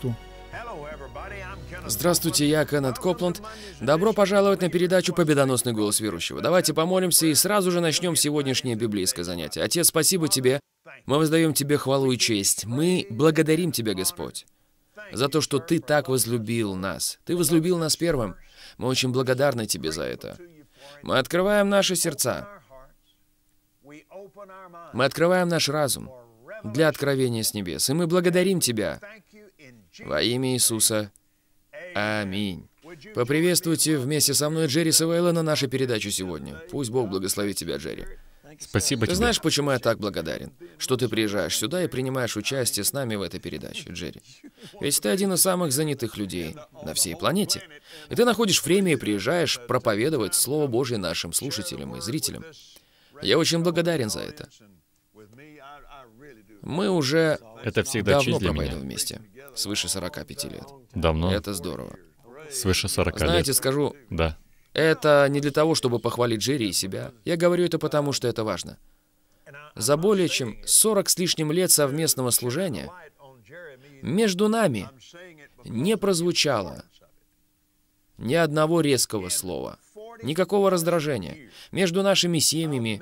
тексту. Здравствуйте, я Кеннет Копланд. Добро пожаловать на передачу «Победоносный голос верующего». Давайте помолимся и сразу же начнем сегодняшнее библейское занятие. Отец, спасибо Тебе. Мы воздаем Тебе хвалу и честь. Мы благодарим Тебя, Господь, за то, что Ты так возлюбил нас. Ты возлюбил нас первым. Мы очень благодарны Тебе за это. Мы открываем наши сердца. Мы открываем наш разум для откровения с небес. И мы благодарим Тебя во имя Иисуса. Аминь. Поприветствуйте вместе со мной Джерри Савейла на нашей передаче сегодня. Пусть Бог благословит тебя, Джерри. Спасибо тебе. Ты знаешь, почему я так благодарен? Что ты приезжаешь сюда и принимаешь участие с нами в этой передаче, Джерри. Ведь ты один из самых занятых людей на всей планете. И ты находишь время и приезжаешь проповедовать Слово Божье нашим слушателям и зрителям. Я очень благодарен за это. Мы уже Это всегда давно проповедуем вместе свыше 45 лет. Давно? Это здорово. Свыше 40 Знаете, лет. Знаете, скажу... Да. Это не для того, чтобы похвалить Джерри и себя. Я говорю это потому, что это важно. За более чем 40 с лишним лет совместного служения между нами не прозвучало ни одного резкого слова, никакого раздражения. Между нашими семьями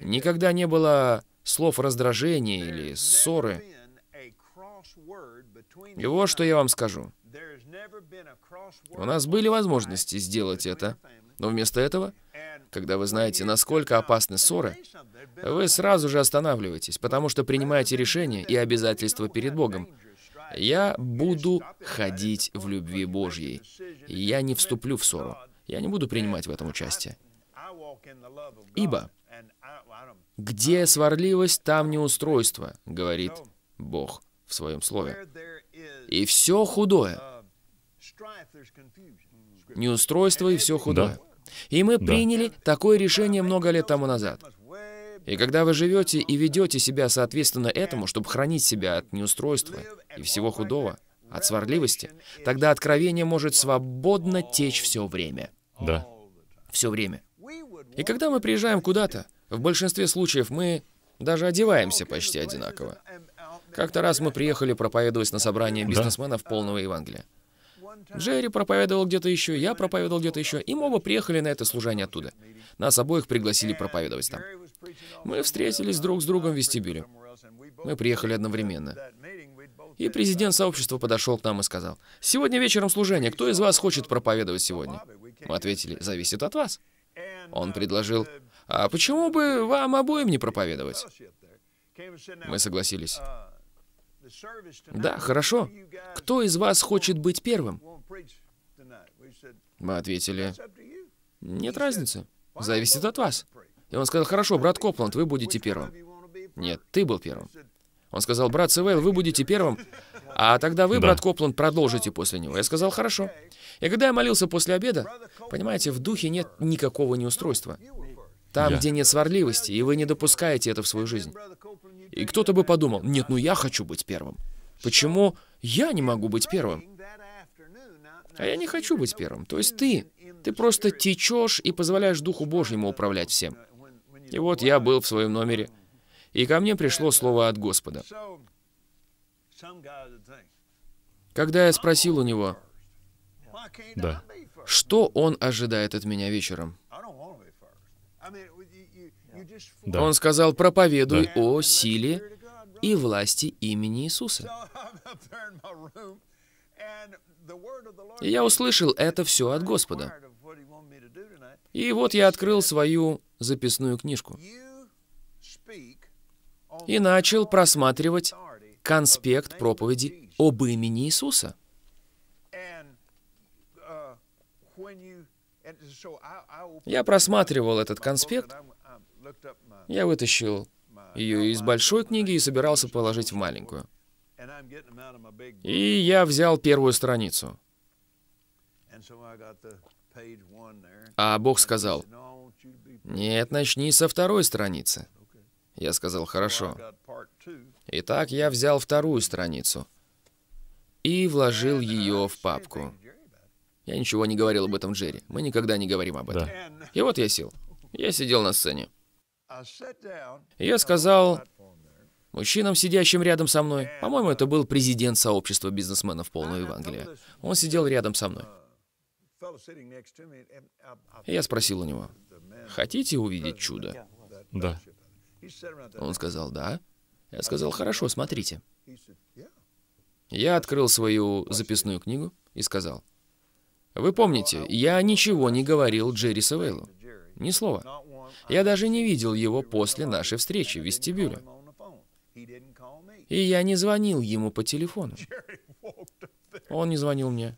никогда не было слов раздражения или ссоры. И вот что я вам скажу. У нас были возможности сделать это, но вместо этого, когда вы знаете, насколько опасны ссоры, вы сразу же останавливаетесь, потому что принимаете решение и обязательства перед Богом. Я буду ходить в любви Божьей. Я не вступлю в ссору. Я не буду принимать в этом участие. Ибо где сварливость, там неустройство, говорит Бог в своем слове. И все худое. Неустройство и все худое. Да. И мы да. приняли такое решение много лет тому назад. И когда вы живете и ведете себя соответственно этому, чтобы хранить себя от неустройства и всего худого, от сварливости, тогда откровение может свободно течь все время. Да. Все время. И когда мы приезжаем куда-то, в большинстве случаев мы даже одеваемся почти одинаково. Как-то раз мы приехали проповедовать на собрание бизнесменов полного Евангелия. Джерри проповедовал где-то еще, я проповедовал где-то еще, и мы оба приехали на это служение оттуда. Нас обоих пригласили проповедовать там. Мы встретились друг с другом в вестибюле. Мы приехали одновременно. И президент сообщества подошел к нам и сказал, «Сегодня вечером служение. Кто из вас хочет проповедовать сегодня?» Мы ответили, «Зависит от вас». Он предложил, «А почему бы вам обоим не проповедовать?» Мы согласились. Да, хорошо. Кто из вас хочет быть первым? Мы ответили, нет разницы. Зависит от вас. И он сказал, хорошо, брат Копланд, вы будете первым. Нет, ты был первым. Он сказал, брат Севейл, вы будете первым, а тогда вы, да. брат Копланд, продолжите после него. Я сказал, хорошо. И когда я молился после обеда, понимаете, в духе нет никакого неустройства. Там, я. где нет сварливости, и вы не допускаете это в свою жизнь. И кто-то бы подумал, нет, ну я хочу быть первым. Почему я не могу быть первым? А я не хочу быть первым. То есть ты, ты просто течешь и позволяешь Духу Божьему управлять всем. И вот я был в своем номере, и ко мне пришло слово от Господа. Когда я спросил у него, да. что он ожидает от меня вечером, да. Он сказал, проповедуй да. о силе и власти имени Иисуса. И я услышал это все от Господа. И вот я открыл свою записную книжку и начал просматривать конспект проповеди об имени Иисуса. Я просматривал этот конспект, я вытащил ее из большой книги и собирался положить в маленькую. И я взял первую страницу. А Бог сказал, «Нет, начни со второй страницы». Я сказал, «Хорошо». Итак, я взял вторую страницу и вложил ее в папку. Я ничего не говорил об этом Джерри. Мы никогда не говорим об этом. Да. И вот я сел. Я сидел на сцене я сказал мужчинам, сидящим рядом со мной, по-моему, это был президент сообщества бизнесменов полного Евангелия. Он сидел рядом со мной. я спросил у него, «Хотите увидеть чудо?» «Да». Он сказал, «Да». Я сказал, «Хорошо, смотрите». Я открыл свою записную книгу и сказал, «Вы помните, я ничего не говорил Джерри Савейлу. Ни слова. Я даже не видел его после нашей встречи в вестибюле. И я не звонил ему по телефону. Он не звонил мне.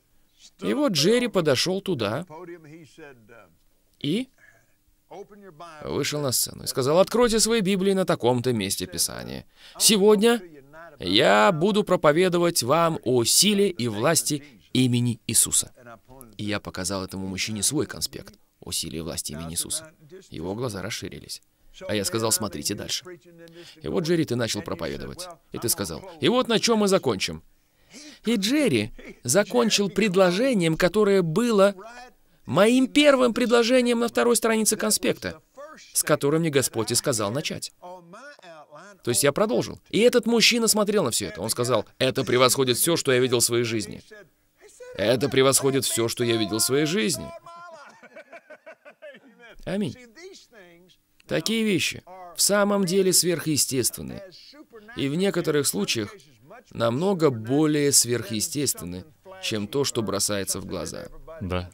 И вот Джерри подошел туда и вышел на сцену и сказал, «Откройте свои Библии на таком-то месте Писания. Сегодня я буду проповедовать вам о силе и власти имени Иисуса. И я показал этому мужчине свой конспект «Усилие власти имени Иисуса». Его глаза расширились. А я сказал, смотрите дальше. И вот, Джерри, ты начал проповедовать. И ты сказал, и вот на чем мы закончим. И Джерри закончил предложением, которое было моим первым предложением на второй странице конспекта, с которым мне Господь и сказал начать. То есть я продолжил. И этот мужчина смотрел на все это. Он сказал, это превосходит все, что я видел в своей жизни. Это превосходит все, что я видел в своей жизни. Аминь. Такие вещи в самом деле сверхъестественны. И в некоторых случаях намного более сверхъестественны, чем то, что бросается в глаза. Да.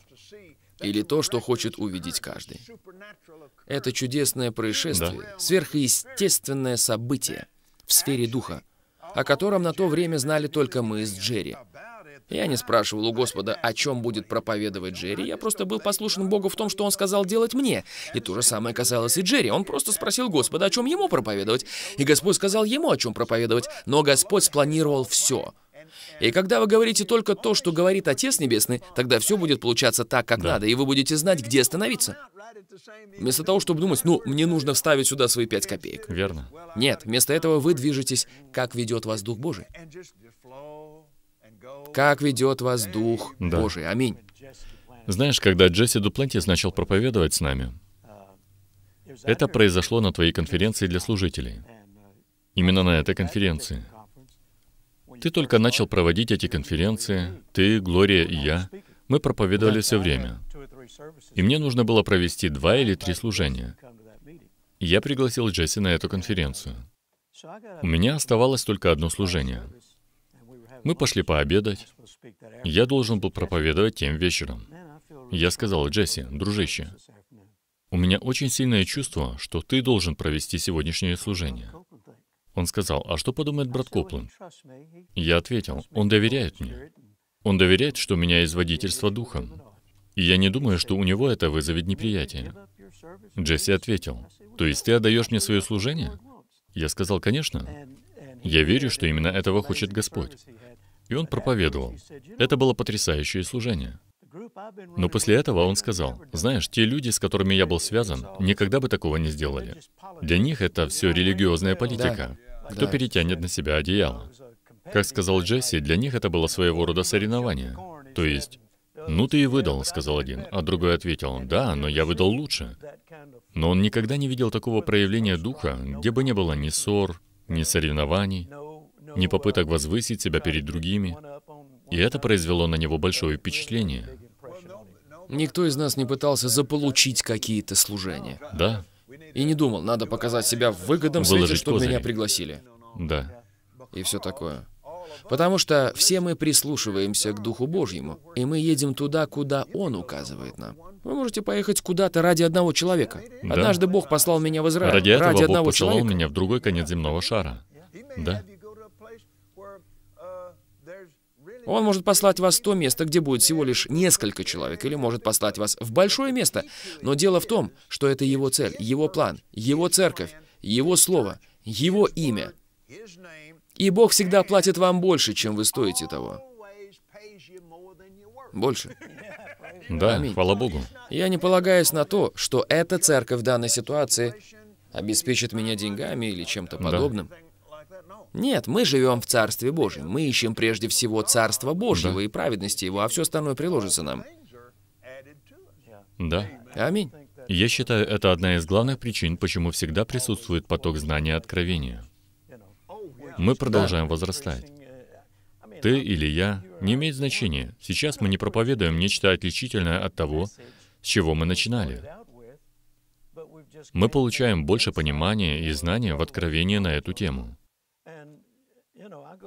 Или то, что хочет увидеть каждый. Это чудесное происшествие, да. сверхъестественное событие в сфере духа, о котором на то время знали только мы с Джерри. Я не спрашивал у Господа, о чем будет проповедовать Джерри, я просто был послушен Богу в том, что он сказал делать мне. И то же самое касалось и Джерри. Он просто спросил Господа, о чем ему проповедовать. И Господь сказал ему, о чем проповедовать. Но Господь спланировал все. И когда вы говорите только то, что говорит Отец Небесный, тогда все будет получаться так, как да. надо, и вы будете знать, где остановиться. Вместо того, чтобы думать, ну, мне нужно вставить сюда свои пять копеек. Верно. Нет, вместо этого вы движетесь, как ведет вас Дух Божий как ведет вас Дух да. Божий. Аминь. Знаешь, когда Джесси Дуплантис начал проповедовать с нами, это произошло на твоей конференции для служителей. Именно на этой конференции. Ты только начал проводить эти конференции, ты, Глория и я, мы проповедовали все время. И мне нужно было провести два или три служения. И я пригласил Джесси на эту конференцию. У меня оставалось только одно служение. Мы пошли пообедать. Я должен был проповедовать тем вечером. Я сказал, Джесси, дружище, у меня очень сильное чувство, что ты должен провести сегодняшнее служение. Он сказал, а что подумает брат Копленд? Я ответил, он доверяет мне. Он доверяет, что у меня есть водительство духом. И я не думаю, что у него это вызовет неприятие. Джесси ответил, то есть ты отдаешь мне свое служение? Я сказал, конечно. Я верю, что именно этого хочет Господь. И он проповедовал. Это было потрясающее служение. Но после этого он сказал, знаешь, те люди, с которыми я был связан, никогда бы такого не сделали. Для них это все религиозная политика. Да. Кто да. перетянет на себя одеяло? Как сказал Джесси, для них это было своего рода соревнование. То есть, «Ну ты и выдал», — сказал один, а другой ответил, «Да, но я выдал лучше». Но он никогда не видел такого проявления духа, где бы не было ни ссор, ни соревнований, ни попыток возвысить себя перед другими. И это произвело на него большое впечатление. Никто из нас не пытался заполучить какие-то служения. Да. И не думал, надо показать себя в выгодном Выложить свете, чтобы козыри. меня пригласили. Да. И все такое. Потому что все мы прислушиваемся к Духу Божьему, и мы едем туда, куда Он указывает нам. Вы можете поехать куда-то ради одного человека. Да. Однажды Бог послал меня в Израиль. Ради этого ради Бог одного послал человека. меня в другой конец земного шара. Да. Он может послать вас в то место, где будет всего лишь несколько человек, или может послать вас в большое место. Но дело в том, что это его цель, его план, его церковь, его слово, его имя. И Бог всегда платит вам больше, чем вы стоите того. Больше. Да, Аминь. хвала Богу. Я не полагаюсь на то, что эта церковь в данной ситуации обеспечит меня деньгами или чем-то подобным. Да. Нет, мы живем в Царстве Божьем. Мы ищем прежде всего Царство Божьего да. и праведности Его, а все остальное приложится нам. Да. Аминь. Я считаю, это одна из главных причин, почему всегда присутствует поток знания и откровения. Мы продолжаем да. возрастать. Ты или я, не имеет значения. Сейчас мы не проповедуем нечто отличительное от того, с чего мы начинали. Мы получаем больше понимания и знания в откровении на эту тему.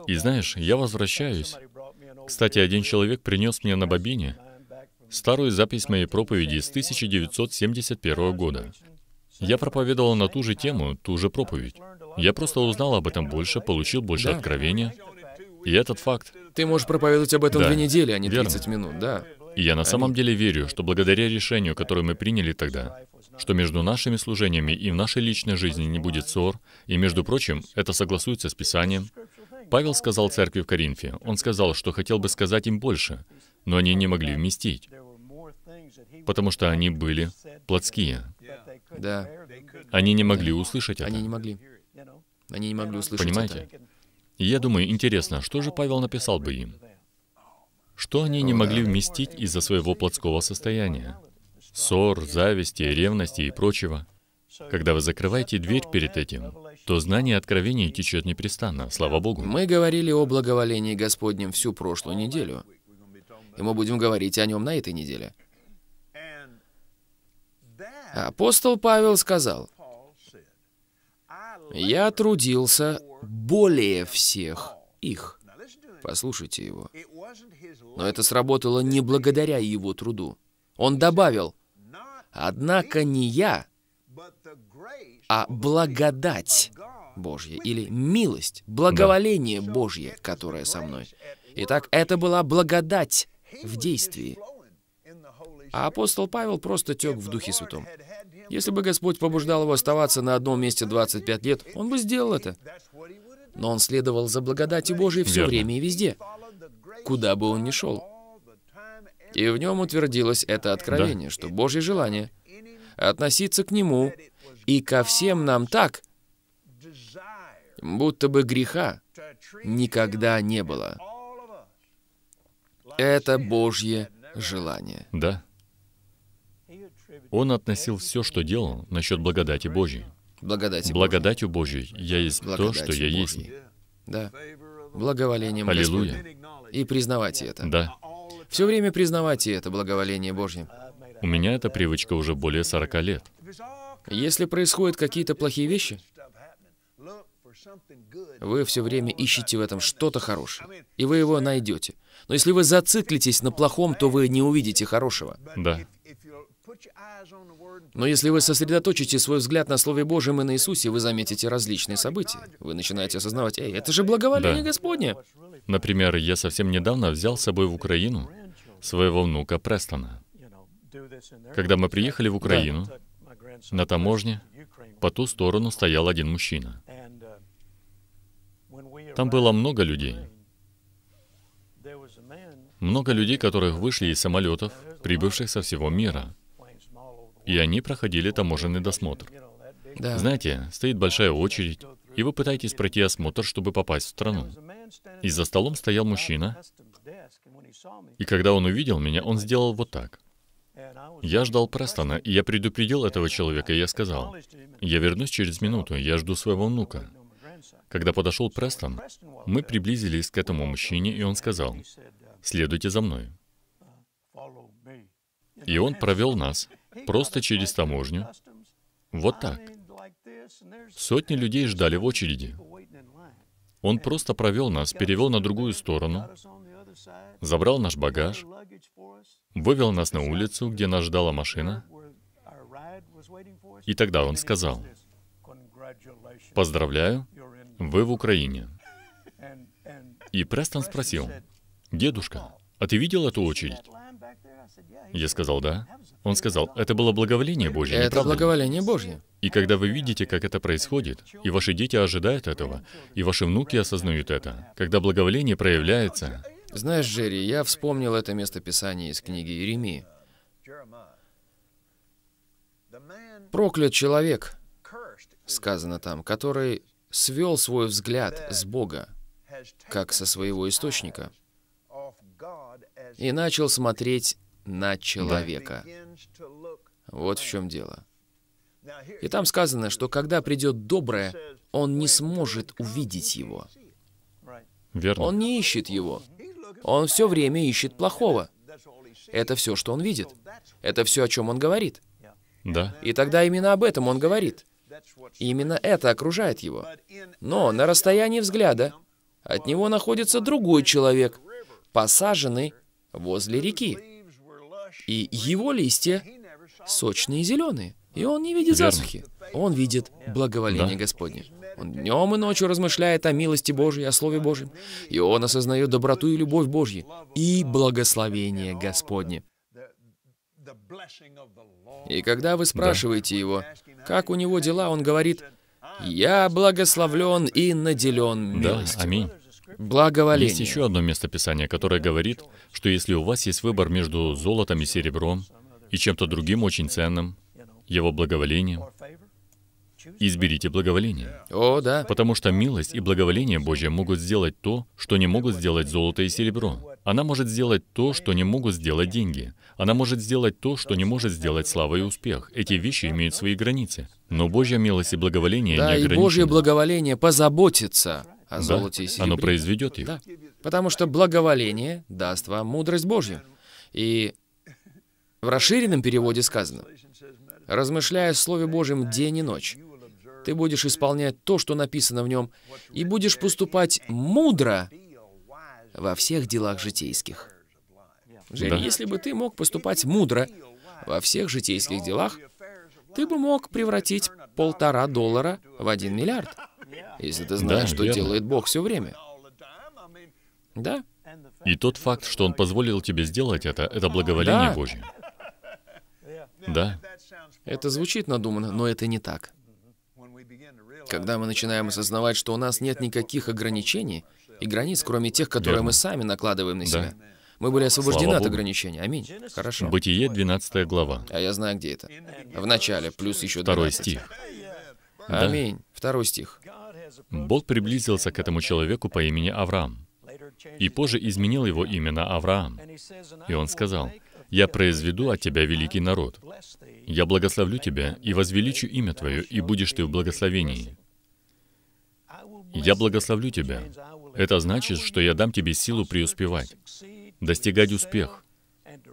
И знаешь, я возвращаюсь. Кстати, один человек принес мне на бобине старую запись моей проповеди с 1971 года. Я проповедовал на ту же тему, ту же проповедь. Я просто узнал об этом больше, получил больше да. откровения. И этот факт... Ты можешь проповедовать об этом да. две недели, а не 30 Верно. минут, да. И я на самом деле верю, что благодаря решению, которое мы приняли тогда, что между нашими служениями и в нашей личной жизни не будет ссор, и, между прочим, это согласуется с Писанием, Павел сказал церкви в Коринфе, он сказал, что хотел бы сказать им больше, но они не могли вместить, потому что они были плотские. Да. Они не могли услышать это. Они не могли. Они не могли услышать Понимаете? это. я думаю, интересно, что же Павел написал бы им? Что они не могли вместить из-за своего плотского состояния? Ссор, зависти, ревности и прочего. Когда вы закрываете дверь перед этим, то знание откровений течет непрестанно, слава Богу. Мы говорили о благоволении Господнем всю прошлую неделю. И мы будем говорить о нем на этой неделе. Апостол Павел сказал, «Я трудился более всех их». Послушайте его. Но это сработало не благодаря его труду. Он добавил, «Однако не я, а благодать Божья или милость, благоволение да. Божье, которое со мной. Итак, это была благодать в действии. А апостол Павел просто тек в Духе Святом. Если бы Господь побуждал его оставаться на одном месте 25 лет, он бы сделал это. Но он следовал за благодатью Божией все Верно. время и везде, куда бы он ни шел. И в нем утвердилось это откровение, да. что Божье желание относиться к Нему и ко всем нам так, будто бы греха никогда не было. Это Божье желание. Да. Он относил все, что делал, насчет благодати Божьей. Благодати Благодатью Божьей я есть то, что я есть. Да. Благоволением Аллилуйя. И признавайте это. Да. Все время признавайте это благоволение Божье. У меня эта привычка уже более 40 лет. Если происходят какие-то плохие вещи, вы все время ищете в этом что-то хорошее, и вы его найдете. Но если вы зациклитесь на плохом, то вы не увидите хорошего. Да. Но если вы сосредоточите свой взгляд на Слове Божьем и на Иисусе, вы заметите различные события. Вы начинаете осознавать, «Эй, это же благоволение да. Господне!» Например, я совсем недавно взял с собой в Украину своего внука Престона. Когда мы приехали в Украину, да. На таможне по ту сторону стоял один мужчина. Там было много людей. Много людей, которых вышли из самолетов, прибывших со всего мира. И они проходили таможенный досмотр. Да. Знаете, стоит большая очередь, и вы пытаетесь пройти осмотр, чтобы попасть в страну. И за столом стоял мужчина, и когда он увидел меня, он сделал вот так — я ждал Престона, и я предупредил этого человека, и я сказал, «Я вернусь через минуту, я жду своего внука». Когда подошел Престон, мы приблизились к этому мужчине, и он сказал, «Следуйте за мной». И он провел нас просто через таможню, вот так. Сотни людей ждали в очереди. Он просто провел нас, перевел на другую сторону, забрал наш багаж, вывел нас на улицу, где нас ждала машина, и тогда он сказал, «Поздравляю, вы в Украине». И Престон спросил, «Дедушка, а ты видел эту очередь?» Я сказал, «Да». Он сказал, «Это было благоволение Божье, Это благоволение Божье. И когда вы видите, как это происходит, и ваши дети ожидают этого, и ваши внуки осознают это, когда благоволение проявляется, знаешь, Джерри, я вспомнил это местописание из книги Иеремии. «Проклят человек», сказано там, который свел свой взгляд с Бога, как со своего источника, и начал смотреть на человека. Вот в чем дело. И там сказано, что когда придет доброе, он не сможет увидеть его. Верно. Он не ищет его. Он все время ищет плохого. Это все, что он видит. Это все, о чем он говорит. Да. И тогда именно об этом он говорит. И именно это окружает его. Но на расстоянии взгляда от него находится другой человек, посаженный возле реки. И его листья сочные и зеленые. И он не видит Верно. засухи. Он видит благоволение да. Господне. Он днем и ночью размышляет о милости Божьей, о Слове Божьем. И он осознает доброту и любовь Божьей и благословение Господне. И когда вы спрашиваете да. его, как у него дела, он говорит, «Я благословлен и наделен милостью». Да, аминь. Благоволение. Есть еще одно место Писания, которое говорит, что если у вас есть выбор между золотом и серебром и чем-то другим очень ценным, его благоволением. Изберите благоволение. О, да. Потому что милость и благоволение Божье могут сделать то, что не могут сделать золото и серебро. Она может сделать то, что не могут сделать деньги. Она может сделать то, что не может сделать слава и успех. Эти вещи имеют свои границы. Но Божья милость и благоволение да, не ограничены. Да, и Божье благоволение позаботится о да, золоте и серебре. оно произведет их. Да. Потому что благоволение даст вам мудрость Божью. И в расширенном переводе сказано, размышляя о Слове Божьем день и ночь. Ты будешь исполнять то, что написано в нем, и будешь поступать мудро во всех делах житейских. Жень, да. если бы ты мог поступать мудро во всех житейских делах, ты бы мог превратить полтора доллара в один миллиард, если ты знаешь, да, что верно. делает Бог все время. Да. И тот факт, что Он позволил тебе сделать это, это благоволение да. Божье. Да. Это звучит надуманно, но это не так. Когда мы начинаем осознавать, что у нас нет никаких ограничений и границ, кроме тех, которые Верно. мы сами накладываем на себя, да. мы были освобождены от ограничений. Аминь. Хорошо. Бытие, 12 глава. А я знаю, где это. В начале, плюс еще 12. Второй стих. Аминь. Да. Второй стих. Бог приблизился к этому человеку по имени Авраам, и позже изменил его имя на Авраам. И он сказал, я произведу от тебя великий народ. Я благословлю тебя и возвеличу имя твое, и будешь ты в благословении. Я благословлю тебя. Это значит, что я дам тебе силу преуспевать, достигать успех,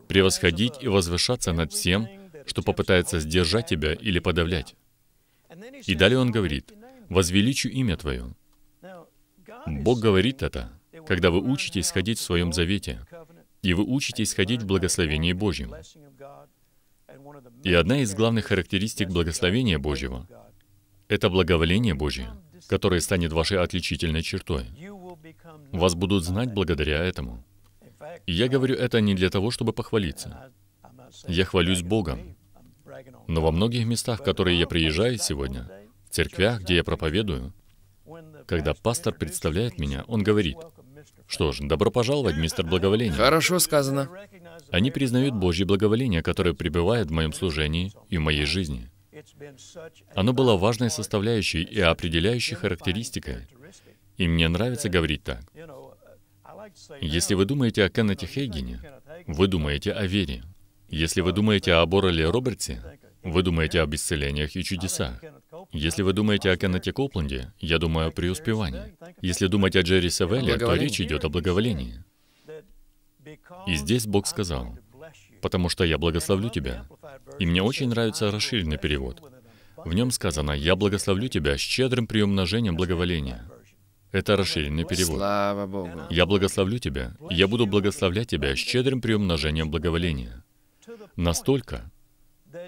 превосходить и возвышаться над всем, что попытается сдержать тебя или подавлять. И далее он говорит, «Возвеличу имя Твое». Бог говорит это, когда вы учитесь ходить в своем завете, и вы учитесь ходить в благословении Божьем. И одна из главных характеристик благословения Божьего — это благоволение Божье, которое станет вашей отличительной чертой. Вас будут знать благодаря этому. И я говорю это не для того, чтобы похвалиться. Я хвалюсь Богом. Но во многих местах, в которые я приезжаю сегодня, в церквях, где я проповедую, когда пастор представляет меня, он говорит, что ж, добро пожаловать, мистер благоволение. Хорошо сказано. Они признают Божье благоволение, которое пребывает в моем служении и в моей жизни. Оно было важной составляющей и определяющей характеристикой. И мне нравится говорить так. Если вы думаете о Кеннете Хейгене, вы думаете о вере. Если вы думаете о Борреле Робертсе, вы думаете об исцелениях и чудесах. Если вы думаете о Кеннете Копланде, я думаю о преуспевании. Если думать о Джерри Савелле, то речь идет о благоволении. И здесь Бог сказал, «Потому что я благословлю тебя». И мне очень нравится расширенный перевод. В нем сказано, «Я благословлю тебя с щедрым приумножением благоволения». Это расширенный перевод. Слава Богу. «Я благословлю тебя, и я буду благословлять тебя с щедрым приумножением благоволения». Настолько,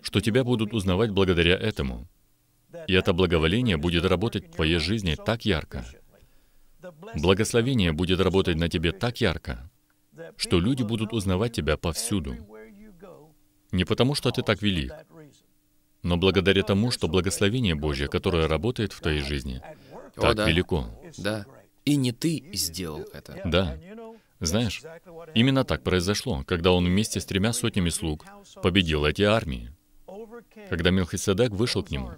что тебя будут узнавать благодаря этому. И это благоволение будет работать в твоей жизни так ярко. Благословение будет работать на тебе так ярко, что люди будут узнавать тебя повсюду. Не потому, что ты так велик, но благодаря тому, что благословение Божье, которое работает в твоей жизни, О, так да. велико. Да. И не ты сделал это. Да. Знаешь, именно так произошло, когда он вместе с тремя сотнями слуг победил эти армии. Когда Мелхиседек вышел к нему,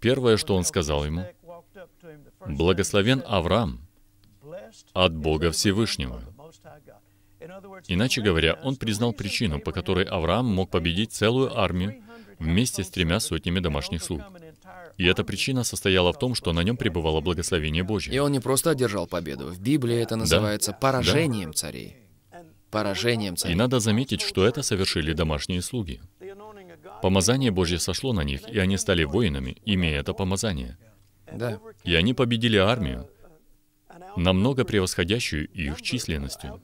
первое, что он сказал ему, «Благословен Авраам от Бога Всевышнего». Иначе говоря, он признал причину, по которой Авраам мог победить целую армию вместе с тремя сотнями домашних слуг. И эта причина состояла в том, что на нем пребывало благословение Божье. И он не просто одержал победу. В Библии это называется да? поражением да? царей. Поражением царей. И надо заметить, что это совершили домашние слуги. Помазание Божье сошло на них, и они стали воинами, имея это помазание. Да. И они победили армию, намного превосходящую их численностью.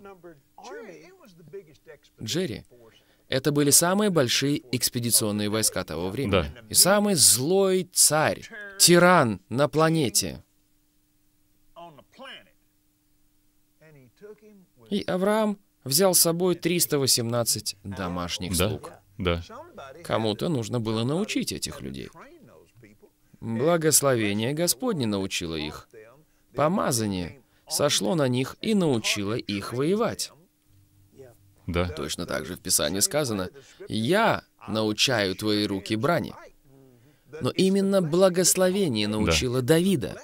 Джерри, это были самые большие экспедиционные войска того времени. Да. И самый злой царь, тиран на планете. И Авраам взял с собой 318 домашних да. слуг. Да. Кому-то нужно было научить этих людей. Благословение Господне научило их. Помазание сошло на них и научило их воевать. Да. Точно так же в Писании сказано, «Я научаю твои руки брани». Но именно благословение научило да. Давида.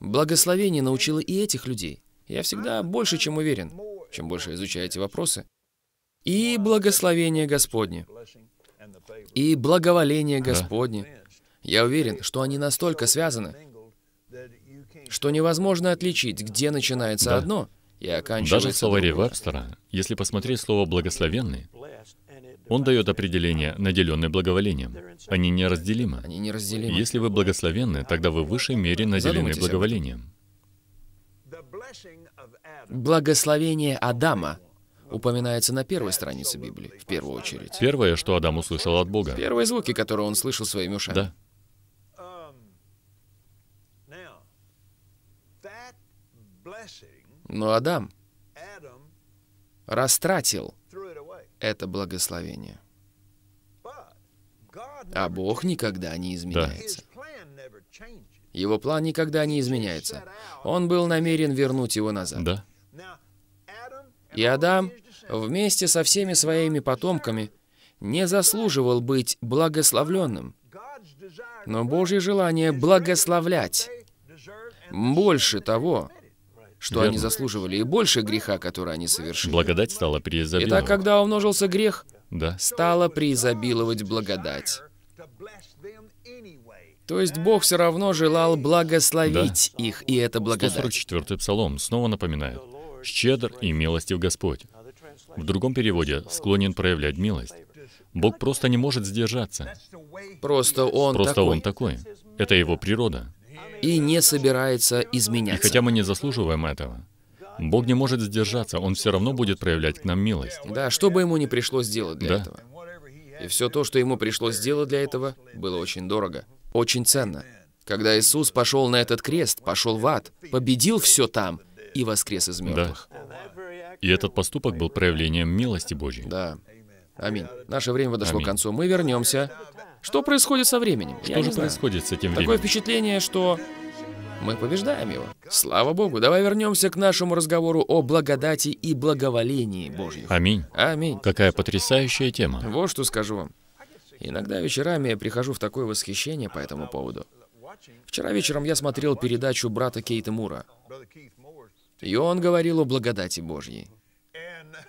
Благословение научило и этих людей. Я всегда больше чем уверен. Чем больше изучаете вопросы, и благословение Господне, и благоволение Господне. Я уверен, что они настолько связаны, что невозможно отличить, где начинается да. одно и оканчивается Даже в словаре другое. если посмотреть слово «благословенный», он дает определение «наделенный благоволением». Они неразделимы. Они неразделимы. Если вы благословенны, тогда вы в высшей мере наделены благоволением. Благословение Адама упоминается на первой странице Библии, в первую очередь. Первое, что Адам услышал от Бога. Первые звуки, которые он слышал своими ушами. Да. Но Адам растратил это благословение. А Бог никогда не изменяется. Да. Его план никогда не изменяется. Он был намерен вернуть его назад. Да. И Адам вместе со всеми своими потомками не заслуживал быть благословленным. Но Божье желание благословлять больше того, что Верно. они заслуживали, и больше греха, который они совершили. Благодать стала преизобиловать. Итак, когда умножился грех, да. стала преизобиловать благодать. То есть Бог все равно желал благословить да. их, и это благодать. 144 Псалом снова напоминает. «Щедр и милостив Господь, в другом переводе «склонен проявлять милость». Бог просто не может сдержаться. Просто Он Просто такой. Он такой. Это Его природа. И не собирается изменяться. И хотя мы не заслуживаем этого, Бог не может сдержаться, Он все равно будет проявлять к нам милость. Да, что бы Ему не пришлось делать для да. этого. И все то, что Ему пришлось сделать для этого, было очень дорого, очень ценно. Когда Иисус пошел на этот крест, пошел в ад, победил все там и воскрес из мертвых. Да. И этот поступок был проявлением милости Божьей. Да. Аминь. Наше время подошло Аминь. к концу. Мы вернемся. Что происходит со временем? Что Я же происходит с этим временем? Такое впечатление, что мы побеждаем его. Слава Богу, давай вернемся к нашему разговору о благодати и благоволении Божьих. Аминь. Аминь. Какая потрясающая тема. Вот что скажу вам. Иногда вечерами я прихожу в такое восхищение по этому поводу. Вчера вечером я смотрел передачу брата Кейта Мура. И он говорил о благодати Божьей.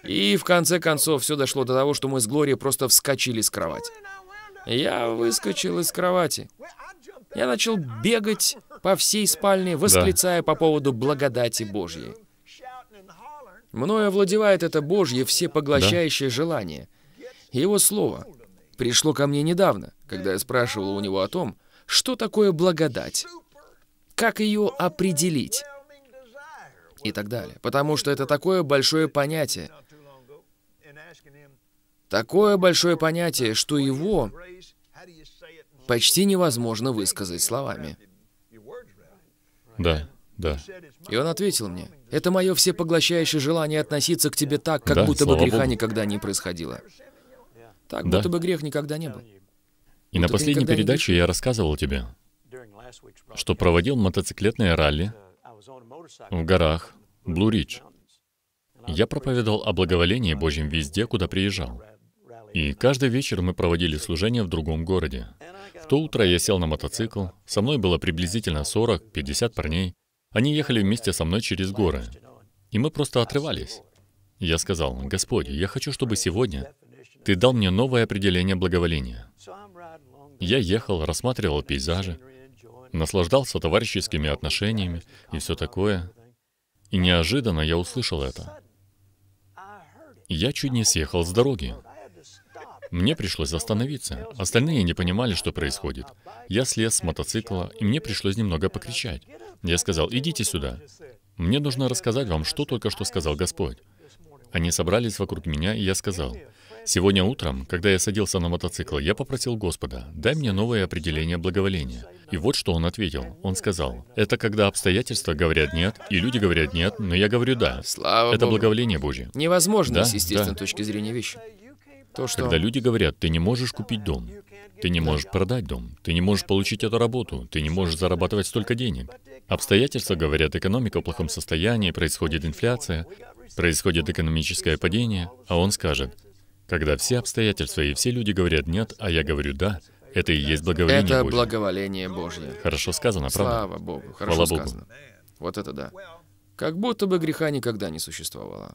И в конце концов все дошло до того, что мы с Глорией просто вскочили с кровати. Я выскочил из кровати. Я начал бегать по всей спальне, восклицая да. по поводу благодати Божьей. Мною овладевает это Божье всепоглощающее да. желание. Его слово пришло ко мне недавно, когда я спрашивал у него о том, что такое благодать, как ее определить и так далее. Потому что это такое большое понятие. Такое большое понятие, что его почти невозможно высказать словами. Да, да. И он ответил мне, это мое всепоглощающее желание относиться к тебе так, как да, будто бы греха Богу. никогда не происходило. Так, да. будто бы грех никогда не был. И будто на последней передаче я рассказывал тебе, что проводил мотоциклетное ралли в горах Блурич. Я проповедовал о благоволении Божьем везде, куда приезжал. И каждый вечер мы проводили служение в другом городе. В то утро я сел на мотоцикл, со мной было приблизительно 40-50 парней. Они ехали вместе со мной через горы. И мы просто отрывались. Я сказал, «Господи, я хочу, чтобы сегодня Ты дал мне новое определение благоволения». Я ехал, рассматривал пейзажи, наслаждался товарищескими отношениями и все такое. И неожиданно я услышал это. Я чуть не съехал с дороги. Мне пришлось остановиться. Остальные не понимали, что происходит. Я слез с мотоцикла, и мне пришлось немного покричать. Я сказал, идите сюда. Мне нужно рассказать вам, что только что сказал Господь. Они собрались вокруг меня, и я сказал, Сегодня утром, когда я садился на мотоцикл, я попросил Господа, дай мне новое определение благоволения. И вот что он ответил. Он сказал, это когда обстоятельства говорят «нет», и люди говорят «нет», но я говорю «да». Слава это Богу. благоволение Божье. Невозможно, да, с естественной да. точки зрения вещи. То, что... Когда люди говорят, ты не можешь купить дом, ты не можешь продать дом, ты не можешь получить эту работу, ты не можешь зарабатывать столько денег. Обстоятельства говорят, экономика в плохом состоянии, происходит инфляция, происходит экономическое падение, а он скажет, когда все обстоятельства и все люди говорят «нет», а я говорю «да», это и есть благоволение Это Божье. благоволение Божье. Хорошо сказано, правда? Слава Богу, хорошо Хвала сказано. Богу. Вот это да. Как будто бы греха никогда не существовало.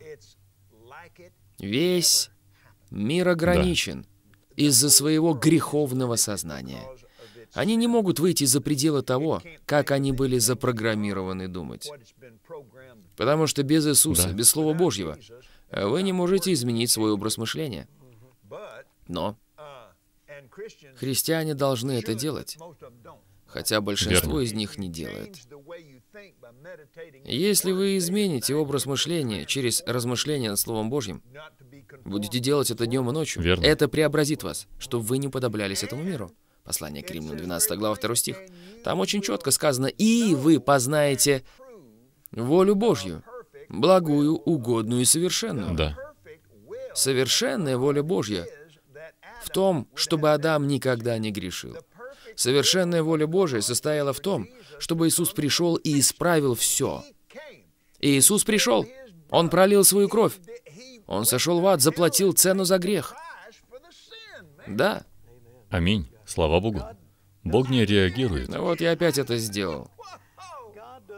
Весь мир ограничен да. из-за своего греховного сознания. Они не могут выйти за пределы того, как они были запрограммированы думать. Потому что без Иисуса, да. без Слова Божьего, вы не можете изменить свой образ мышления. Но христиане должны это делать, хотя большинство из них не делает. Если вы измените образ мышления через размышление над Словом Божьим, будете делать это днем и ночью, Верно. это преобразит вас, чтобы вы не подоблялись этому миру. Послание к Римлянам, 12 глава, 2 стих. Там очень четко сказано, «И вы познаете волю Божью» благую, угодную и совершенную. Да. Совершенная воля Божья в том, чтобы Адам никогда не грешил. Совершенная воля Божья состояла в том, чтобы Иисус пришел и исправил все. И Иисус пришел. Он пролил свою кровь. Он сошел в ад, заплатил цену за грех. Да. Аминь. Слава Богу. Бог не реагирует. Ну вот я опять это сделал.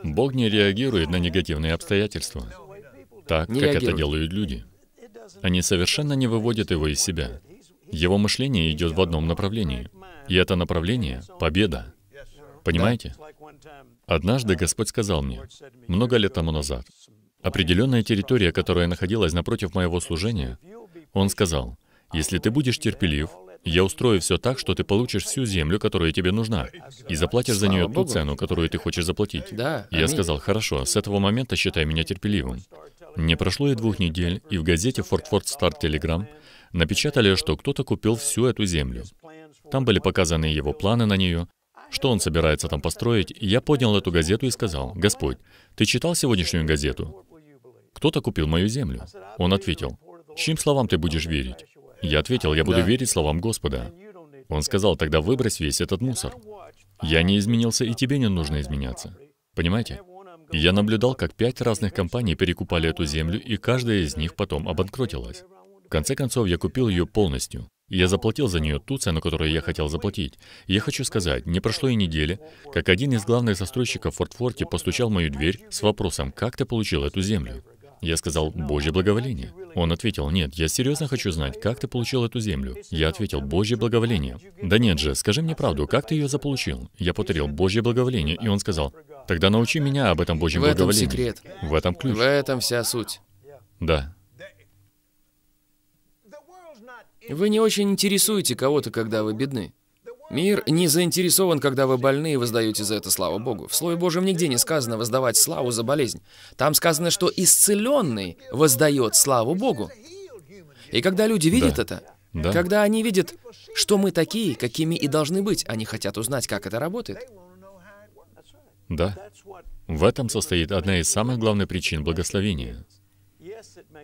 Бог не реагирует на негативные обстоятельства, так, не как реагирует. это делают люди. Они совершенно не выводят его из себя. Его мышление идет в одном направлении. И это направление — победа. Понимаете? Однажды Господь сказал мне, много лет тому назад, определенная территория, которая находилась напротив моего служения, Он сказал, если ты будешь терпелив, я устрою все так, что ты получишь всю землю, которая тебе нужна, и заплатишь Слава за нее Богу. ту цену, которую ты хочешь заплатить. Да, я аминь. сказал, хорошо, с этого момента считай меня терпеливым. Не прошло и двух недель, и в газете Ford Star Telegram напечатали, что кто-то купил всю эту землю. Там были показаны его планы на нее, что он собирается там построить, и я поднял эту газету и сказал, «Господь, ты читал сегодняшнюю газету? Кто-то купил мою землю». Он ответил, «Чьим словам ты будешь верить?» Я ответил, я буду да. верить словам Господа. Он сказал, тогда выбрось весь этот мусор. Я не изменился, и тебе не нужно изменяться. Понимаете? я наблюдал, как пять разных компаний перекупали эту землю, и каждая из них потом обанкротилась. В конце концов, я купил ее полностью. И я заплатил за нее ту цену, которую я хотел заплатить. я хочу сказать, не прошло и недели, как один из главных застройщиков в Форте постучал в мою дверь с вопросом, как ты получил эту землю? Я сказал, «Божье благоволение». Он ответил, «Нет, я серьезно хочу знать, как ты получил эту землю?» Я ответил, «Божье благоволение». «Да нет же, скажи мне правду, как ты ее заполучил?» Я повторил, «Божье благоволение», и он сказал, «Тогда научи меня об этом Божьем благоволении. В этом секрет. В этом ключ. В этом вся суть. Да. Вы не очень интересуете кого-то, когда вы бедны. Мир не заинтересован, когда вы больны и воздаете за это славу Богу. В Слове Божьем нигде не сказано воздавать славу за болезнь. Там сказано, что исцеленный воздает славу Богу. И когда люди видят да. это, да. когда они видят, что мы такие, какими и должны быть, они хотят узнать, как это работает. Да. В этом состоит одна из самых главных причин благословения.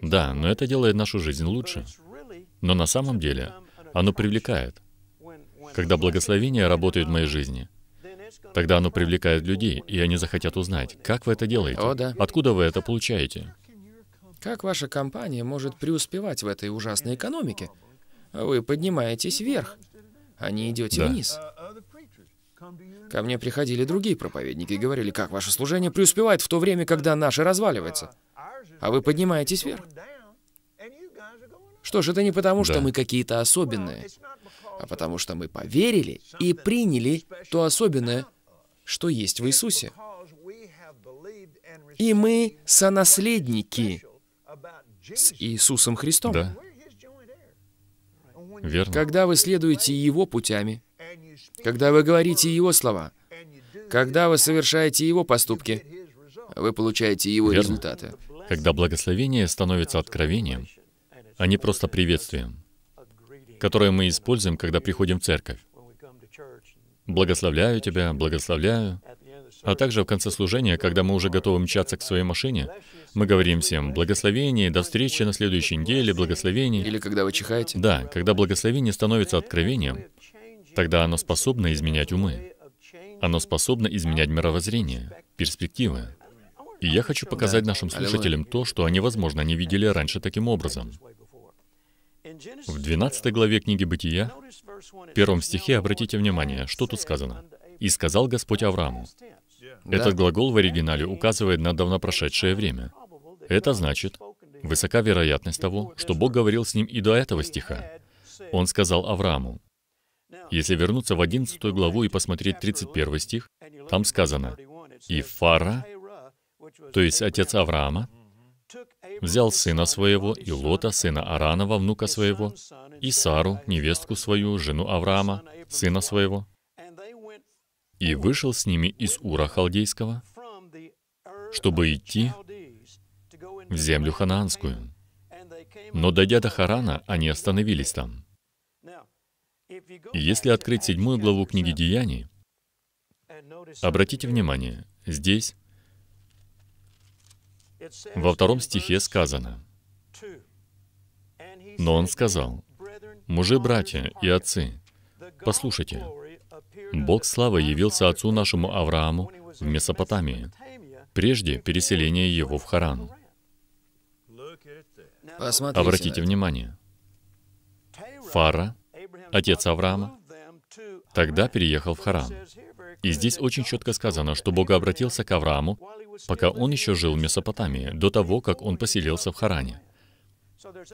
Да, но это делает нашу жизнь лучше. Но на самом деле оно привлекает. Когда благословение работает в моей жизни, тогда оно привлекает людей, и они захотят узнать, как вы это делаете, О, да. откуда вы это получаете. Как ваша компания может преуспевать в этой ужасной экономике? Вы поднимаетесь вверх, а не идете да. вниз. Ко мне приходили другие проповедники и говорили, как ваше служение преуспевает в то время, когда наше разваливается. А вы поднимаетесь вверх. Что ж, это не потому, да. что мы какие-то особенные а потому что мы поверили и приняли то особенное, что есть в Иисусе. И мы сонаследники с Иисусом Христом. Да. Верно. Когда вы следуете Его путями, когда вы говорите Его слова, когда вы совершаете Его поступки, вы получаете Его Верно. результаты. Когда благословение становится откровением, а не просто приветствием которое мы используем, когда приходим в церковь. «Благословляю тебя, благословляю». А также в конце служения, когда мы уже готовы мчаться к своей машине, мы говорим всем «благословение», «до встречи на следующей неделе», «благословение». Или когда вы чихаете. Да, когда благословение становится откровением, тогда оно способно изменять умы. Оно способно изменять мировоззрение, перспективы. И я хочу показать нашим слушателям то, что они, возможно, не видели раньше таким образом. В 12 главе книги Бытия, в первом стихе, обратите внимание, что тут сказано. «И сказал Господь Аврааму». Этот глагол в оригинале указывает на давно прошедшее время. Это значит, высока вероятность того, что Бог говорил с ним и до этого стиха. Он сказал Аврааму. Если вернуться в 11 главу и посмотреть 31 стих, там сказано, «И Фара, то есть отец Авраама, взял сына своего, и Лота, сына Аранова, внука своего, и Сару, невестку свою, жену Авраама, сына своего, и вышел с ними из Ура Халдейского, чтобы идти в землю ханаанскую. Но дойдя до Харана, они остановились там. И если открыть седьмую главу книги Деяний, обратите внимание, здесь во втором стихе сказано, «Но он сказал, «Мужи, братья и отцы, послушайте, Бог славы явился отцу нашему Аврааму в Месопотамии, прежде переселения его в Харан». Посмотрите Обратите внимание, Фара, отец Авраама, тогда переехал в Харан. И здесь очень четко сказано, что Бог обратился к Аврааму, пока он еще жил в Месопотамии, до того, как он поселился в Харане.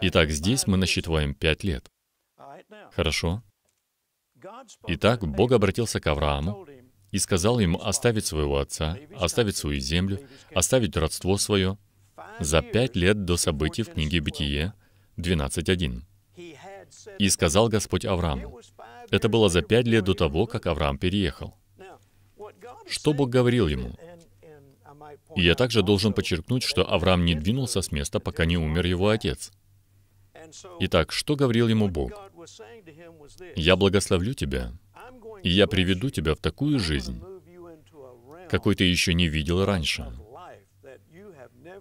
Итак, здесь мы насчитываем пять лет. Хорошо? Итак, Бог обратился к Аврааму и сказал ему оставить своего отца, оставить свою землю, оставить родство свое за пять лет до событий в книге Бытие 12.1. И сказал Господь Аврааму. Это было за пять лет до того, как Авраам переехал что Бог говорил ему. И я также должен подчеркнуть, что Авраам не двинулся с места, пока не умер его отец. Итак, что говорил ему Бог? «Я благословлю тебя, и я приведу тебя в такую жизнь, какой ты еще не видел раньше».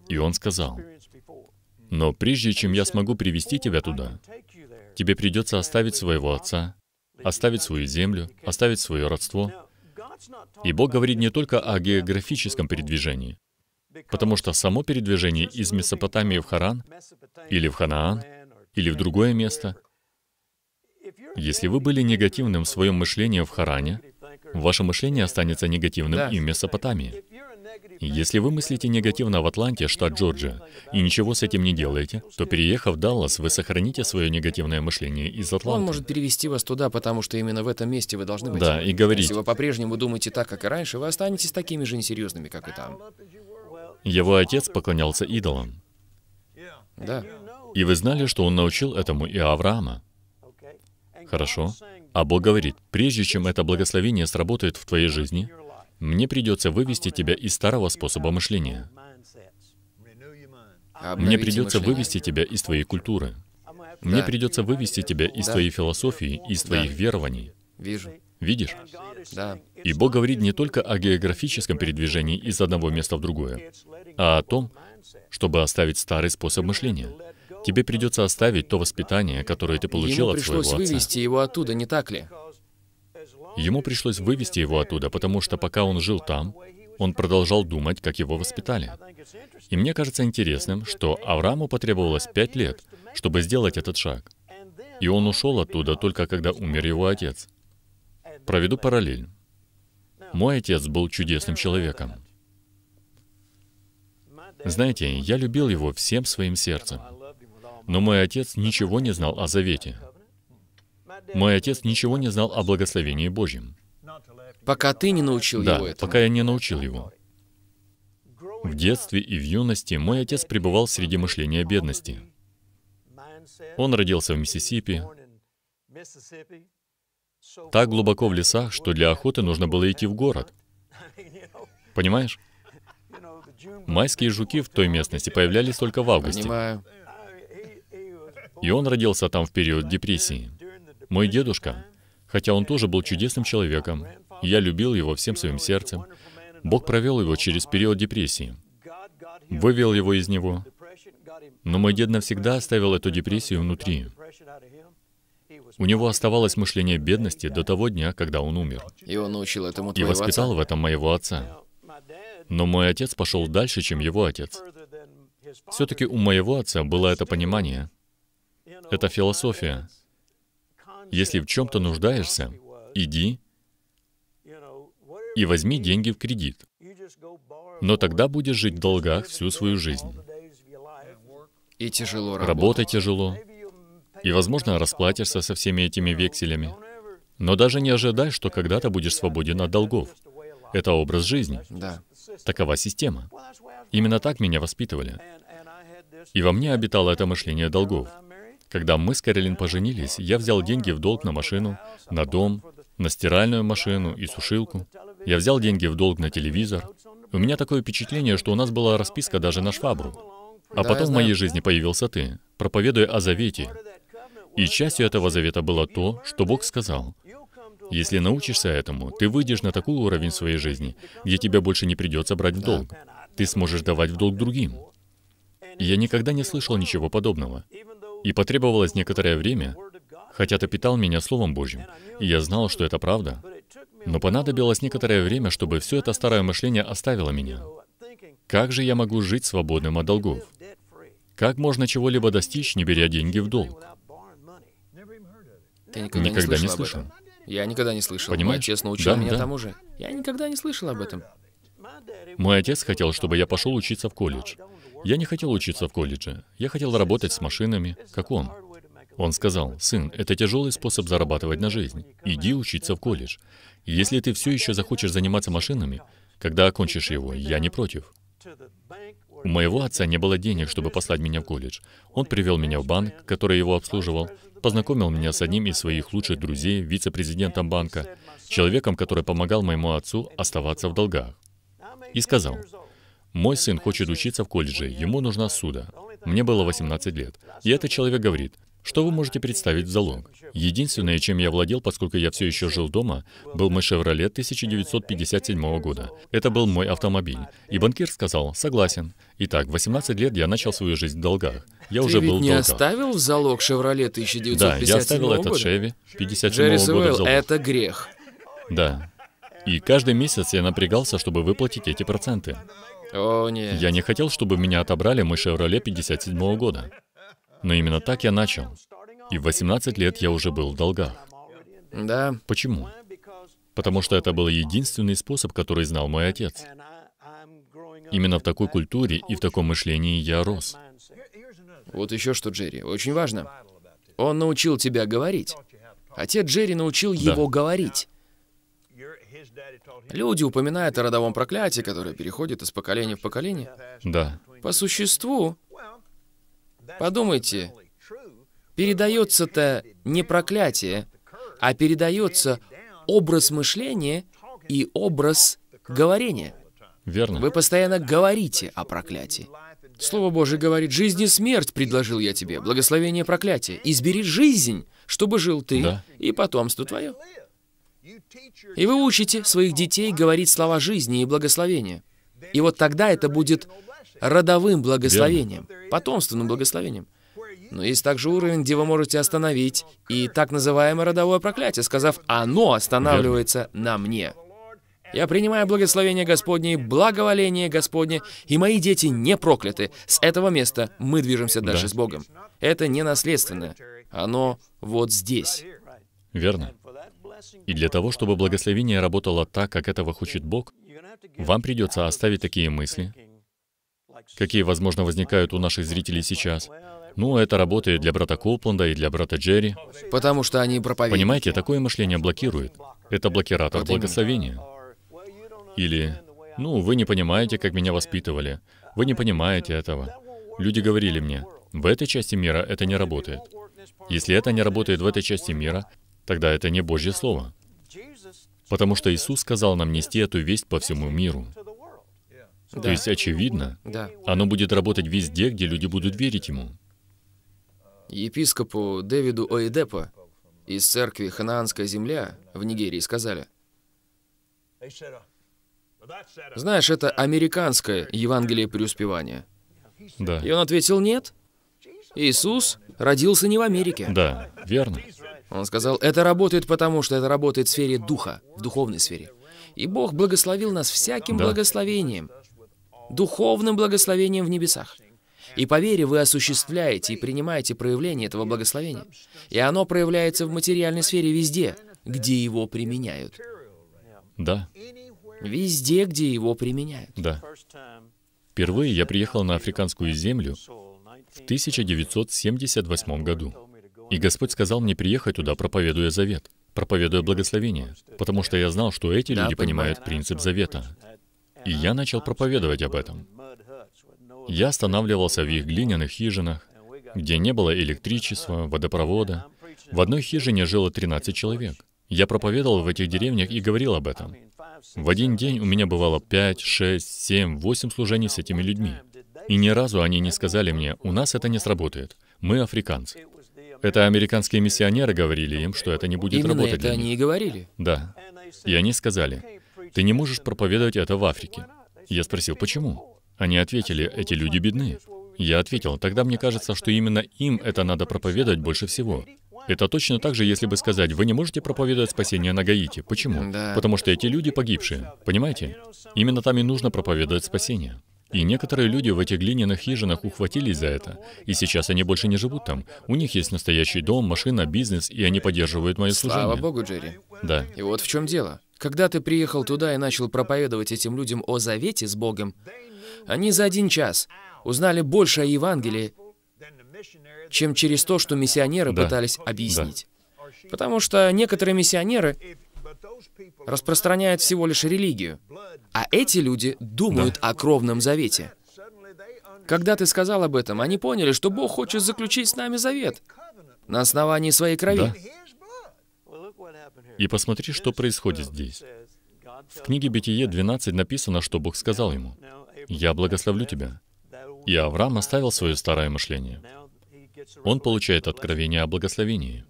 И он сказал, «Но прежде чем я смогу привести тебя туда, тебе придется оставить своего отца, оставить свою землю, оставить свое родство, и Бог говорит не только о географическом передвижении, потому что само передвижение из Месопотамии в Харан, или в Ханаан, или в другое место, если вы были негативным в своем мышлении в Харане, ваше мышление останется негативным и в Месопотамии. Если вы мыслите негативно в Атланте, штат Джорджия, и ничего с этим не делаете, то переехав в Даллас, вы сохраните свое негативное мышление из Атланты. Он может перевести вас туда, потому что именно в этом месте вы должны быть. Да, и говорить. Если вы по-прежнему думаете так, как и раньше, вы останетесь такими же несерьезными, как и там. Его отец поклонялся идолам. Да. И вы знали, что он научил этому и Авраама. Хорошо. А Бог говорит, прежде чем это благословение сработает в твоей жизни, мне придется вывести тебя из старого способа мышления. Мне придется вывести тебя из твоей культуры. Мне придется вывести тебя из твоей философии, из твоих верований. Вижу. Видишь? Да. И Бог говорит не только о географическом передвижении из одного места в другое, а о том, чтобы оставить старый способ мышления. Тебе придется оставить то воспитание, которое ты получил от своего отца. пришлось вывести его оттуда, не так ли? Ему пришлось вывести его оттуда, потому что пока он жил там, он продолжал думать, как его воспитали. И мне кажется интересным, что Аврааму потребовалось пять лет, чтобы сделать этот шаг. И он ушел оттуда только когда умер его отец. Проведу параллель. Мой отец был чудесным человеком. Знаете, я любил его всем своим сердцем. Но мой отец ничего не знал о Завете. Мой отец ничего не знал о благословении Божьем. Пока ты не научил да, его этому. пока я не научил его. В детстве и в юности мой отец пребывал среди мышления бедности. Он родился в Миссисипи, так глубоко в лесах, что для охоты нужно было идти в город. Понимаешь? Майские жуки в той местности появлялись только в августе. Понимаю. И он родился там в период депрессии. Мой дедушка, хотя он тоже был чудесным человеком, я любил его всем своим сердцем, Бог провел его через период депрессии, вывел его из него, но мой дед навсегда оставил эту депрессию внутри. У него оставалось мышление бедности до того дня, когда он умер. И он научил этому И воспитал отца? в этом моего отца. Но мой отец пошел дальше, чем его отец. Все-таки у моего отца было это понимание. эта философия. Если в чем-то нуждаешься, иди и возьми деньги в кредит. Но тогда будешь жить в долгах всю свою жизнь. И тяжело работать. Работа тяжело. И, возможно, расплатишься со всеми этими векселями. Но даже не ожидай, что когда-то будешь свободен от долгов. Это образ жизни. Да. Такова система. Именно так меня воспитывали. И во мне обитало это мышление долгов. Когда мы с Кэролин поженились, я взял деньги в долг на машину, на дом, на стиральную машину и сушилку. Я взял деньги в долг на телевизор. У меня такое впечатление, что у нас была расписка даже на швабру. А потом в моей жизни появился ты, проповедуя о завете. И частью этого завета было то, что Бог сказал. Если научишься этому, ты выйдешь на такой уровень своей жизни, где тебя больше не придется брать в долг. Ты сможешь давать в долг другим. И я никогда не слышал ничего подобного. И потребовалось некоторое время, хотя ты питал меня Словом Божьим, и я знал, что это правда, но понадобилось некоторое время, чтобы все это старое мышление оставило меня. Как же я могу жить свободным от долгов? Как можно чего-либо достичь, не беря деньги в долг? Ты никогда, никогда не слышал. Не слышал. Об этом. Я никогда не слышал. Понимаешь? Мой отец научил да, меня да. тому же. Я никогда не слышал об этом. Мой отец хотел, чтобы я пошел учиться в колледж. Я не хотел учиться в колледже. Я хотел работать с машинами, как он. Он сказал, «Сын, это тяжелый способ зарабатывать на жизнь. Иди учиться в колледж. Если ты все еще захочешь заниматься машинами, когда окончишь его, я не против». У моего отца не было денег, чтобы послать меня в колледж. Он привел меня в банк, который его обслуживал, познакомил меня с одним из своих лучших друзей, вице-президентом банка, человеком, который помогал моему отцу оставаться в долгах. И сказал, мой сын хочет учиться в колледже, ему нужна суда. Мне было 18 лет. И этот человек говорит, что вы можете представить в залог? Единственное, чем я владел, поскольку я все еще жил дома, был мой «Шевроле» 1957 года. Это был мой автомобиль. И банкир сказал, согласен. Итак, в 18 лет я начал свою жизнь в долгах. Я Ты уже был не в долгах. оставил в залог «Шевроле» 1957 года? Да, я оставил года? этот «Шеви» 57 года в залог. это грех. Да. И каждый месяц я напрягался, чтобы выплатить эти проценты. О, нет. Я не хотел, чтобы меня отобрали мой Шевроле 57 -го года. Но именно так я начал. И в 18 лет я уже был в долгах. Да. Почему? Потому что это был единственный способ, который знал мой отец. Именно в такой культуре и в таком мышлении я рос. Вот еще что, Джерри, очень важно. Он научил тебя говорить. Отец Джерри научил да. его говорить. Люди упоминают о родовом проклятии, которое переходит из поколения в поколение. Да. По существу, подумайте, передается-то не проклятие, а передается образ мышления и образ говорения. Верно. Вы постоянно говорите о проклятии. Слово Божье говорит, «Жизнь и смерть предложил я тебе, благословение и проклятие. Избери жизнь, чтобы жил ты да. и потомство твое». И вы учите своих детей говорить слова жизни и благословения. И вот тогда это будет родовым благословением, потомственным благословением. Но есть также уровень, где вы можете остановить и так называемое родовое проклятие, сказав «Оно останавливается на мне». Я принимаю благословение Господне и благоволение Господне, и мои дети не прокляты. С этого места мы движемся дальше да. с Богом. Это не наследственное. Оно вот здесь. Верно. И для того, чтобы благословение работало так, как этого хочет Бог, вам придется оставить такие мысли, какие, возможно, возникают у наших зрителей сейчас. Ну, это работает для брата Копланда и для брата Джерри. Потому что они проповедуют. Понимаете, такое мышление блокирует. Это блокиратор вот благословения. Или, ну, вы не понимаете, как меня воспитывали. Вы не понимаете этого. Люди говорили мне, в этой части мира это не работает. Если это не работает в этой части мира, тогда это не Божье Слово. Потому что Иисус сказал нам нести эту весть по всему миру. Да. То есть, очевидно, да. оно будет работать везде, где люди будут верить Ему. Епископу Дэвиду Оэдепо из церкви «Ханаанская земля» в Нигерии сказали, «Знаешь, это американское Евангелие преуспевания». Да. И он ответил, «Нет, Иисус родился не в Америке». Да, верно. Он сказал, это работает потому, что это работает в сфере духа, в духовной сфере. И Бог благословил нас всяким да. благословением, духовным благословением в небесах. И по вере вы осуществляете и принимаете проявление этого благословения. И оно проявляется в материальной сфере везде, где его применяют. Да. Везде, где его применяют. Да. Впервые я приехал на африканскую землю в 1978 году. И Господь сказал мне приехать туда, проповедуя завет, проповедуя благословение, потому что я знал, что эти люди понимают принцип завета. И я начал проповедовать об этом. Я останавливался в их глиняных хижинах, где не было электричества, водопровода. В одной хижине жило 13 человек. Я проповедовал в этих деревнях и говорил об этом. В один день у меня бывало 5, 6, 7, 8 служений с этими людьми. И ни разу они не сказали мне, у нас это не сработает, мы африканцы. Это американские миссионеры говорили им, что это не будет Именно работать это для них. они и говорили. Да. И они сказали, ты не можешь проповедовать это в Африке. Я спросил, почему? Они ответили, эти люди бедны. Я ответил, тогда мне кажется, что именно им это надо проповедовать больше всего. Это точно так же, если бы сказать, вы не можете проповедовать спасение на Гаити. Почему? Да. Потому что эти люди погибшие. Понимаете? Именно там и нужно проповедовать спасение. И некоторые люди в этих глиняных хижинах ухватились за это. И сейчас они больше не живут там. У них есть настоящий дом, машина, бизнес, и они поддерживают мое служение. Слава богу, Джерри. Да. И вот в чем дело. Когда ты приехал туда и начал проповедовать этим людям о завете с Богом, они за один час узнали больше о Евангелии, чем через то, что миссионеры да. пытались объяснить. Да. Потому что некоторые миссионеры Распространяют всего лишь религию. А эти люди думают да. о кровном завете. Когда ты сказал об этом, они поняли, что Бог хочет заключить с нами завет на основании своей крови. Да. И посмотри, что происходит здесь. В книге Бытие 12 написано, что Бог сказал ему, «Я благословлю тебя». И Авраам оставил свое старое мышление. Он получает откровение о благословении.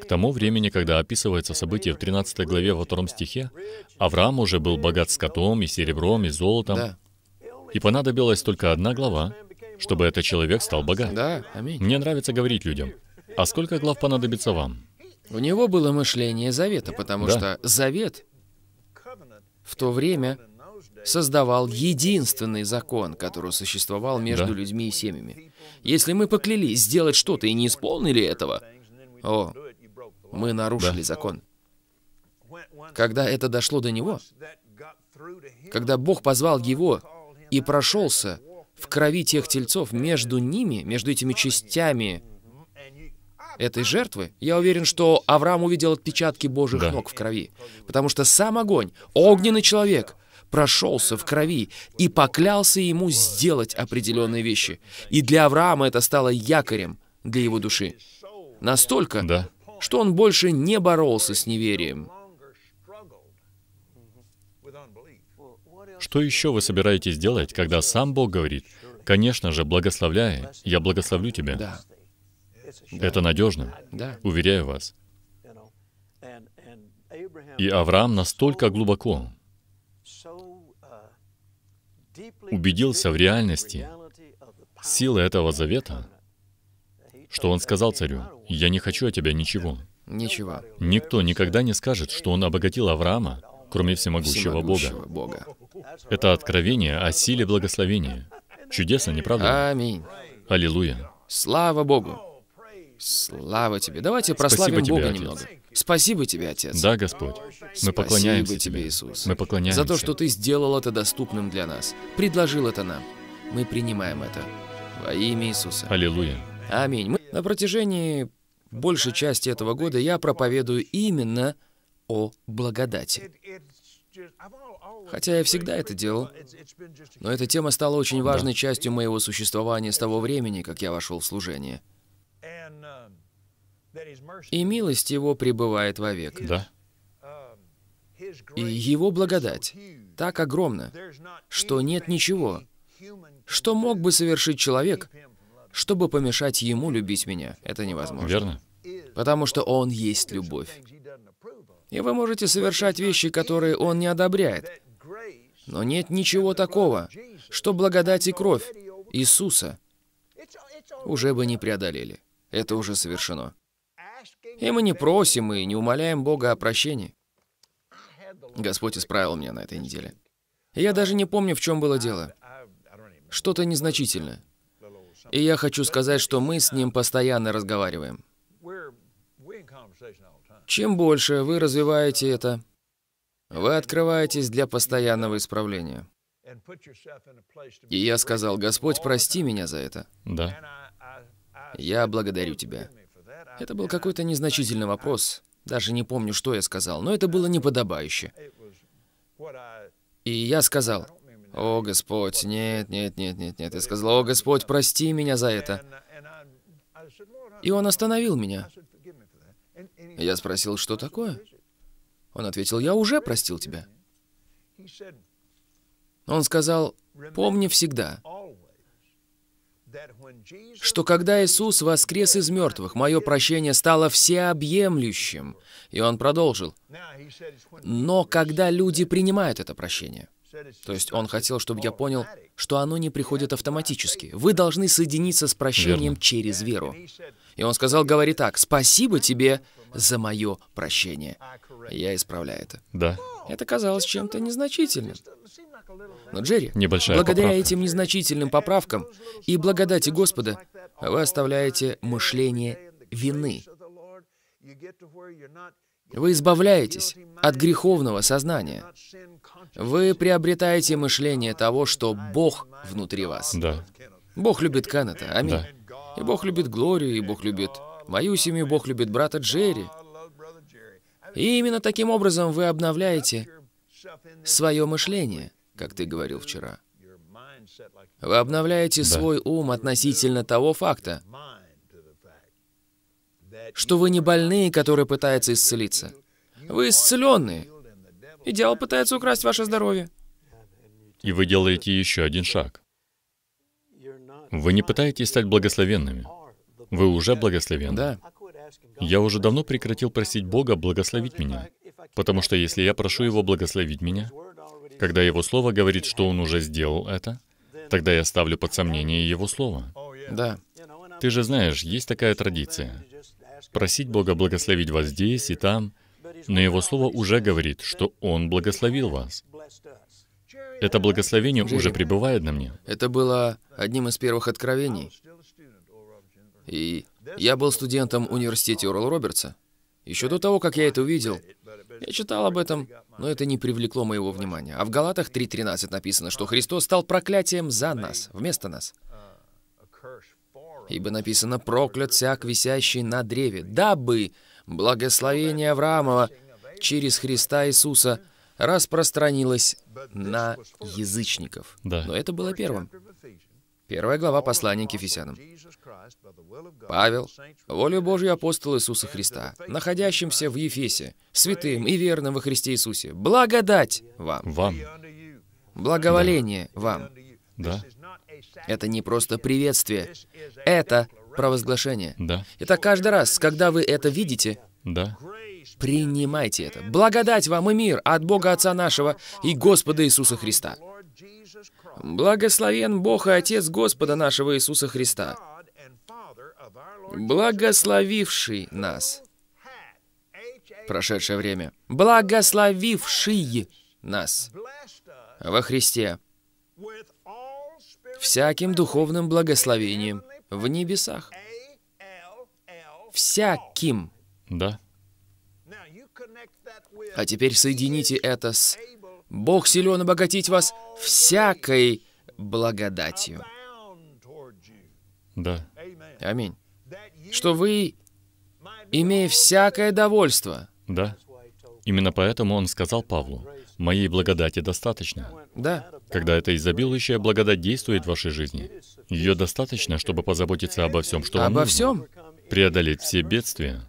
К тому времени, когда описывается событие в 13 главе во втором стихе, Авраам уже был богат скотом и серебром, и золотом. Да. И понадобилась только одна глава, чтобы этот человек стал богат. Да, аминь. Мне нравится говорить людям. А сколько глав понадобится вам? У него было мышление завета, потому да. что завет в то время создавал единственный закон, который существовал между да. людьми и семьями. Если мы поклялись сделать что-то и не исполнили этого, о, мы нарушили да. закон. Когда это дошло до него, когда Бог позвал его и прошелся в крови тех тельцов между ними, между этими частями этой жертвы, я уверен, что Авраам увидел отпечатки Божьих да. ног в крови. Потому что сам огонь, огненный человек, прошелся в крови и поклялся ему сделать определенные вещи. И для Авраама это стало якорем для его души. Настолько, да что он больше не боролся с неверием. Что еще вы собираетесь делать, когда сам Бог говорит, конечно же, благословляя, я благословлю тебя? Да. Это надежно, да. уверяю вас. И Авраам настолько глубоко убедился в реальности силы этого завета, что он сказал царю, я не хочу от тебя ничего. Ничего. Никто никогда не скажет, что он обогатил Авраама, кроме всемогущего, всемогущего Бога. Бога. Это откровение о силе благословения. Чудесно, не правда? Ли? Аминь. Аллилуйя. Слава Богу. Слава тебе. Давайте прославим Спасибо тебе, Бога Отец. немного. Спасибо тебе, Отец. Да, Господь. Мы поклоняемся тебе, Иисус. Мы поклоняемся. За то, что ты сделал это доступным для нас. Предложил это нам. Мы принимаем это. Во имя Иисуса. Аллилуйя. Аминь. Мы на протяжении большей части этого года я проповедую именно о благодати. Хотя я всегда это делал, но эта тема стала очень важной частью моего существования с того времени, как я вошел в служение. И милость Его пребывает вовек. Да. И Его благодать так огромна, что нет ничего, что мог бы совершить человек, чтобы помешать ему любить меня, это невозможно. Верно. Потому что он есть любовь. И вы можете совершать вещи, которые он не одобряет. Но нет ничего такого, что благодать и кровь Иисуса уже бы не преодолели. Это уже совершено. И мы не просим и не умоляем Бога о прощении. Господь исправил меня на этой неделе. Я даже не помню, в чем было дело. Что-то незначительное. И я хочу сказать, что мы с ним постоянно разговариваем. Чем больше вы развиваете это, вы открываетесь для постоянного исправления. И я сказал, Господь, прости меня за это. Да. Я благодарю тебя. Это был какой-то незначительный вопрос. Даже не помню, что я сказал, но это было неподобающе. И я сказал, «О, Господь, нет, нет, нет, нет, нет». Я сказал, «О, Господь, прости меня за это». И он остановил меня. Я спросил, что такое? Он ответил, «Я уже простил тебя». Он сказал, «Помни всегда, что когда Иисус воскрес из мертвых, мое прощение стало всеобъемлющим». И он продолжил, «Но когда люди принимают это прощение, то есть он хотел, чтобы я понял, что оно не приходит автоматически. Вы должны соединиться с прощением Верно. через веру. И он сказал, говори так, «Спасибо тебе за мое прощение». Я исправляю это. Да. Это казалось чем-то незначительным. Но, Джерри, Небольшая благодаря поправка. этим незначительным поправкам и благодати Господа, вы оставляете мышление вины. Вы избавляетесь от греховного сознания. Вы приобретаете мышление того, что Бог внутри вас. Да. Бог любит Каната, аминь. Да. И Бог любит Глорию, и Бог любит мою семью, Бог любит брата Джерри. И именно таким образом вы обновляете свое мышление, как ты говорил вчера. Вы обновляете да. свой ум относительно того факта, что вы не больные, которые пытаются исцелиться. Вы исцеленные, и дьявол пытается украсть ваше здоровье. И вы делаете еще один шаг. Вы не пытаетесь стать благословенными. Вы уже благословенны. Да. Я уже давно прекратил просить Бога благословить меня, потому что если я прошу Его благословить меня, когда Его Слово говорит, что Он уже сделал это, тогда я ставлю под сомнение Его Слово. Да. Ты же знаешь, есть такая традиция. Просить Бога благословить вас здесь и там — но Его Слово уже говорит, что Он благословил вас. Это благословение уже пребывает на мне. Это было одним из первых откровений. И я был студентом университета Орл Робертса. Еще до того, как я это увидел, я читал об этом, но это не привлекло моего внимания. А в Галатах 3.13 написано, что Христос стал проклятием за нас, вместо нас. Ибо написано, проклят всяк, висящий на древе, дабы Благословение Авраамова через Христа Иисуса распространилось на язычников. Да. Но это было первым. Первая глава послания к Ефесянам. Павел, волю Божью апостол Иисуса Христа, находящимся в Ефесе, святым и верным во Христе Иисусе, благодать вам. Вам. Благоволение да. вам. Да. Это не просто приветствие, это провозглашение. Да. Итак, каждый раз, когда вы это видите, да. принимайте это. Благодать вам и мир от Бога Отца нашего и Господа Иисуса Христа. Благословен Бог и Отец Господа нашего Иисуса Христа, благословивший нас. Прошедшее время. Благословивший нас во Христе всяким духовным благословением в небесах. Всяким. Да. А теперь соедините это с «Бог силен обогатить вас всякой благодатью». Да. Аминь. Что вы, имея всякое довольство. Да. Именно поэтому он сказал Павлу, «Моей благодати достаточно». Да когда эта изобилующая благодать действует в вашей жизни. Ее достаточно, чтобы позаботиться обо всем, что вам Обо нужно. всем? Преодолеть все бедствия.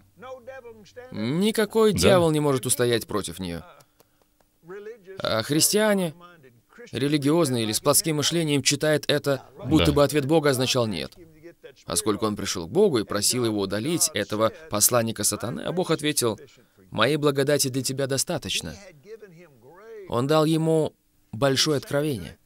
Никакой да. дьявол не может устоять против нее. А христиане, религиозные или с плотским мышлением, читают это, будто да. бы ответ Бога означал «нет». Поскольку а он пришел к Богу и просил его удалить этого посланника сатаны, а Бог ответил, «Моей благодати для тебя достаточно». Он дал ему большое откровение.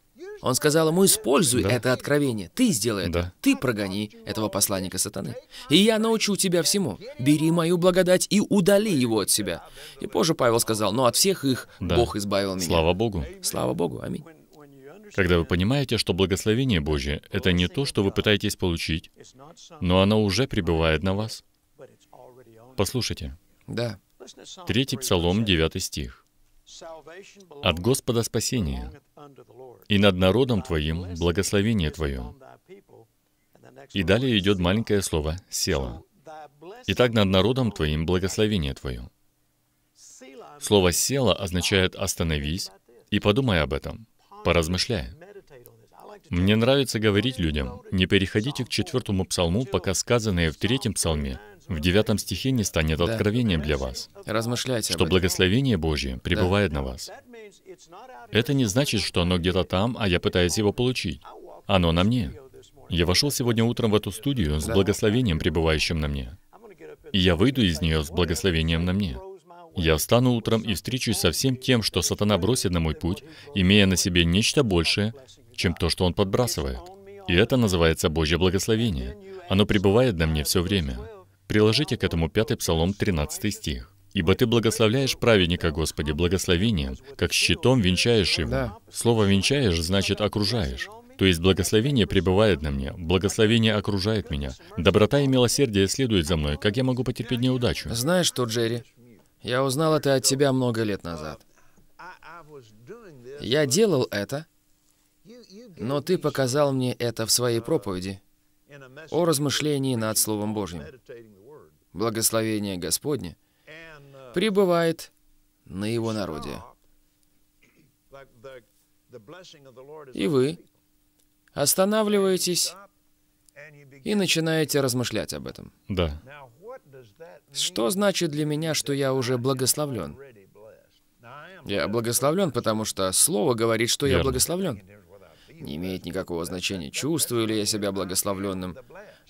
Он сказал ему, используй да. это откровение. Ты сделай это. Да. Ты прогони этого посланника сатаны. И я научу тебя всему. Бери мою благодать и удали его от себя. И позже Павел сказал, но от всех их да. Бог избавил меня. Слава Богу. Слава Богу. Аминь. Когда вы понимаете, что благословение Божье — это не то, что вы пытаетесь получить, но оно уже пребывает на вас. Послушайте. Да. Третий Псалом, 9 стих. От Господа спасение, и над народом твоим благословение твое. И далее идет маленькое слово «села». Итак, над народом твоим благословение твое. Слово «села» означает «остановись» и подумай об этом, поразмышляй. Мне нравится говорить людям, не переходите к четвертому псалму, пока сказанное в третьем псалме в девятом стихе не станет да. откровением для вас. Размышляйте Что благословение Божье пребывает да. на вас. Это не значит, что оно где-то там, а я пытаюсь его получить. Оно на мне. Я вошел сегодня утром в эту студию с благословением, пребывающим на мне. И я выйду из нее с благословением на мне. Я встану утром и встречусь со всем тем, что сатана бросит на мой путь, имея на себе нечто большее, чем то, что он подбрасывает. И это называется Божье благословение. Оно пребывает на мне все время. Приложите к этому 5 Псалом, 13 стих. «Ибо ты благословляешь праведника, Господи, благословением, как щитом венчаешь его». Да. Слово «венчаешь» значит «окружаешь». То есть благословение пребывает на мне, благословение окружает меня. Доброта и милосердие следуют за мной, как я могу потерпеть неудачу? Знаешь что, Джерри, я узнал это от тебя много лет назад. Я делал это, но ты показал мне это в своей проповеди о размышлении над Словом Божьим благословение Господне uh, пребывает на его народе. И вы останавливаетесь и начинаете размышлять об этом. Да. Что значит для меня, что я уже благословлен? Я благословлен, потому что Слово говорит, что Верно. я благословлен. Не имеет никакого значения, чувствую ли я себя благословленным.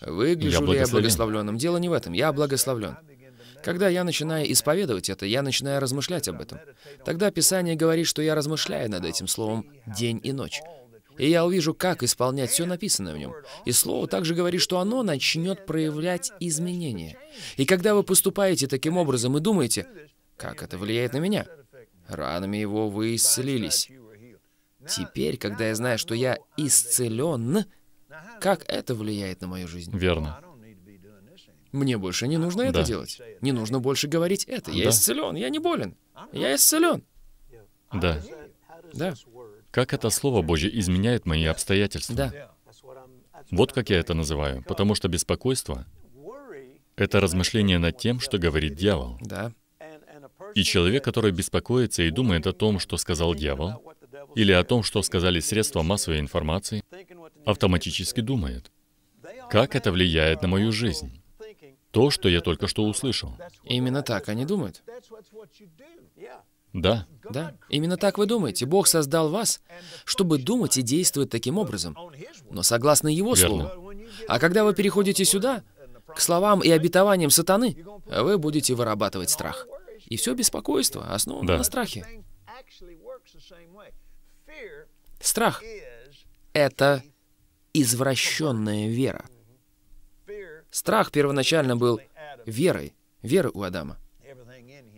Выгляжу я ли я благословленным? Дело не в этом. Я благословлен. Когда я начинаю исповедовать это, я начинаю размышлять об этом. Тогда Писание говорит, что я размышляю над этим словом день и ночь. И я увижу, как исполнять все написанное в нем. И Слово также говорит, что оно начнет проявлять изменения. И когда вы поступаете таким образом и думаете, как это влияет на меня? Ранами его вы исцелились. Теперь, когда я знаю, что я исцелен, как это влияет на мою жизнь? Верно. Мне больше не нужно это да. делать. Не нужно больше говорить это. Я да. исцелен, я не болен. Я исцелен. Да. Да. Как это Слово Божье изменяет мои обстоятельства? Да. Вот как я это называю. Потому что беспокойство — это размышление над тем, что говорит дьявол. Да. И человек, который беспокоится и думает о том, что сказал дьявол, или о том, что сказали средства массовой информации, автоматически думает, как это влияет на мою жизнь. То, что я только что услышал. Именно так они думают. Да. Да. Именно так вы думаете. Бог создал вас, чтобы думать и действовать таким образом. Но согласно Его Верно. Слову. А когда вы переходите сюда, к словам и обетованиям сатаны, вы будете вырабатывать страх. И все беспокойство основано да. на страхе. Страх — это извращенная вера. Страх первоначально был верой, верой у Адама.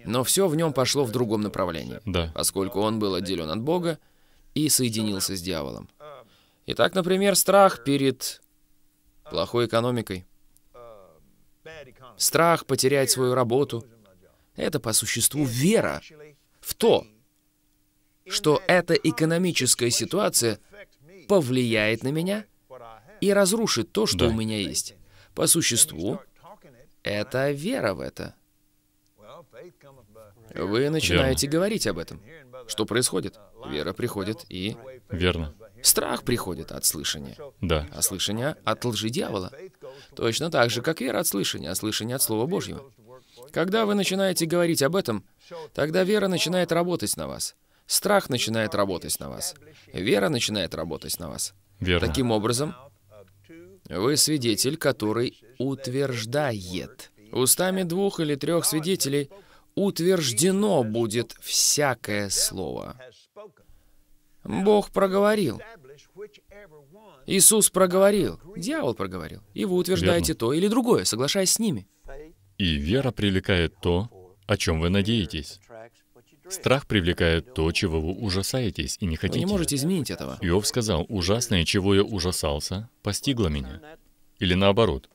Но все в нем пошло в другом направлении, да. поскольку он был отделен от Бога и соединился с дьяволом. Um, Итак, например, страх um, перед плохой um, экономикой, страх потерять свою работу — это по существу вера в то, что эта экономическая ситуация повлияет на меня и разрушит то, что да. у меня есть. По существу, это вера в это. Вы начинаете Верно. говорить об этом. Что происходит? Вера приходит и... Верно. Страх приходит от слышания. Да. А слышание от лжи дьявола. Точно так же, как вера от слышания, а слышание от Слова Божьего. Когда вы начинаете говорить об этом, тогда вера начинает работать на вас. Страх начинает работать на вас. Вера начинает работать на вас. Верно. Таким образом, вы свидетель, который утверждает. Устами двух или трех свидетелей утверждено будет всякое слово. Бог проговорил. Иисус проговорил. Дьявол проговорил. И вы утверждаете Верно. то или другое, соглашаясь с ними. И вера привлекает то, о чем вы надеетесь. Страх привлекает то, чего вы ужасаетесь и не хотите. Вы не можете изменить этого. Иов сказал, ужасное, чего я ужасался, постигло меня. Или наоборот,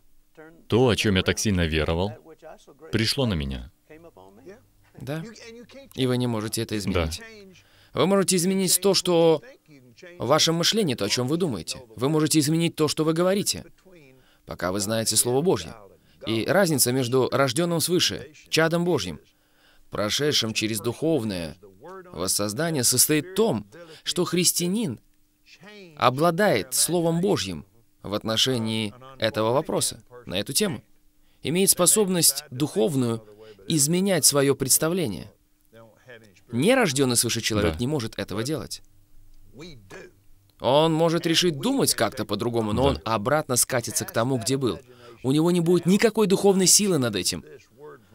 то, о чем я так сильно веровал, пришло на меня. Да. И вы не можете это изменить. Да. Вы можете изменить то, что в вашем то, о чем вы думаете. Вы можете изменить то, что вы говорите, пока вы знаете Слово Божье. И разница между рожденным свыше, чадом Божьим, прошедшем через духовное воссоздание, состоит в том, что христианин обладает Словом Божьим в отношении этого вопроса, на эту тему, имеет способность духовную изменять свое представление. Нерожденный свыше человек да. не может этого делать. Он может решить думать как-то по-другому, но да. он обратно скатится к тому, где был. У него не будет никакой духовной силы над этим.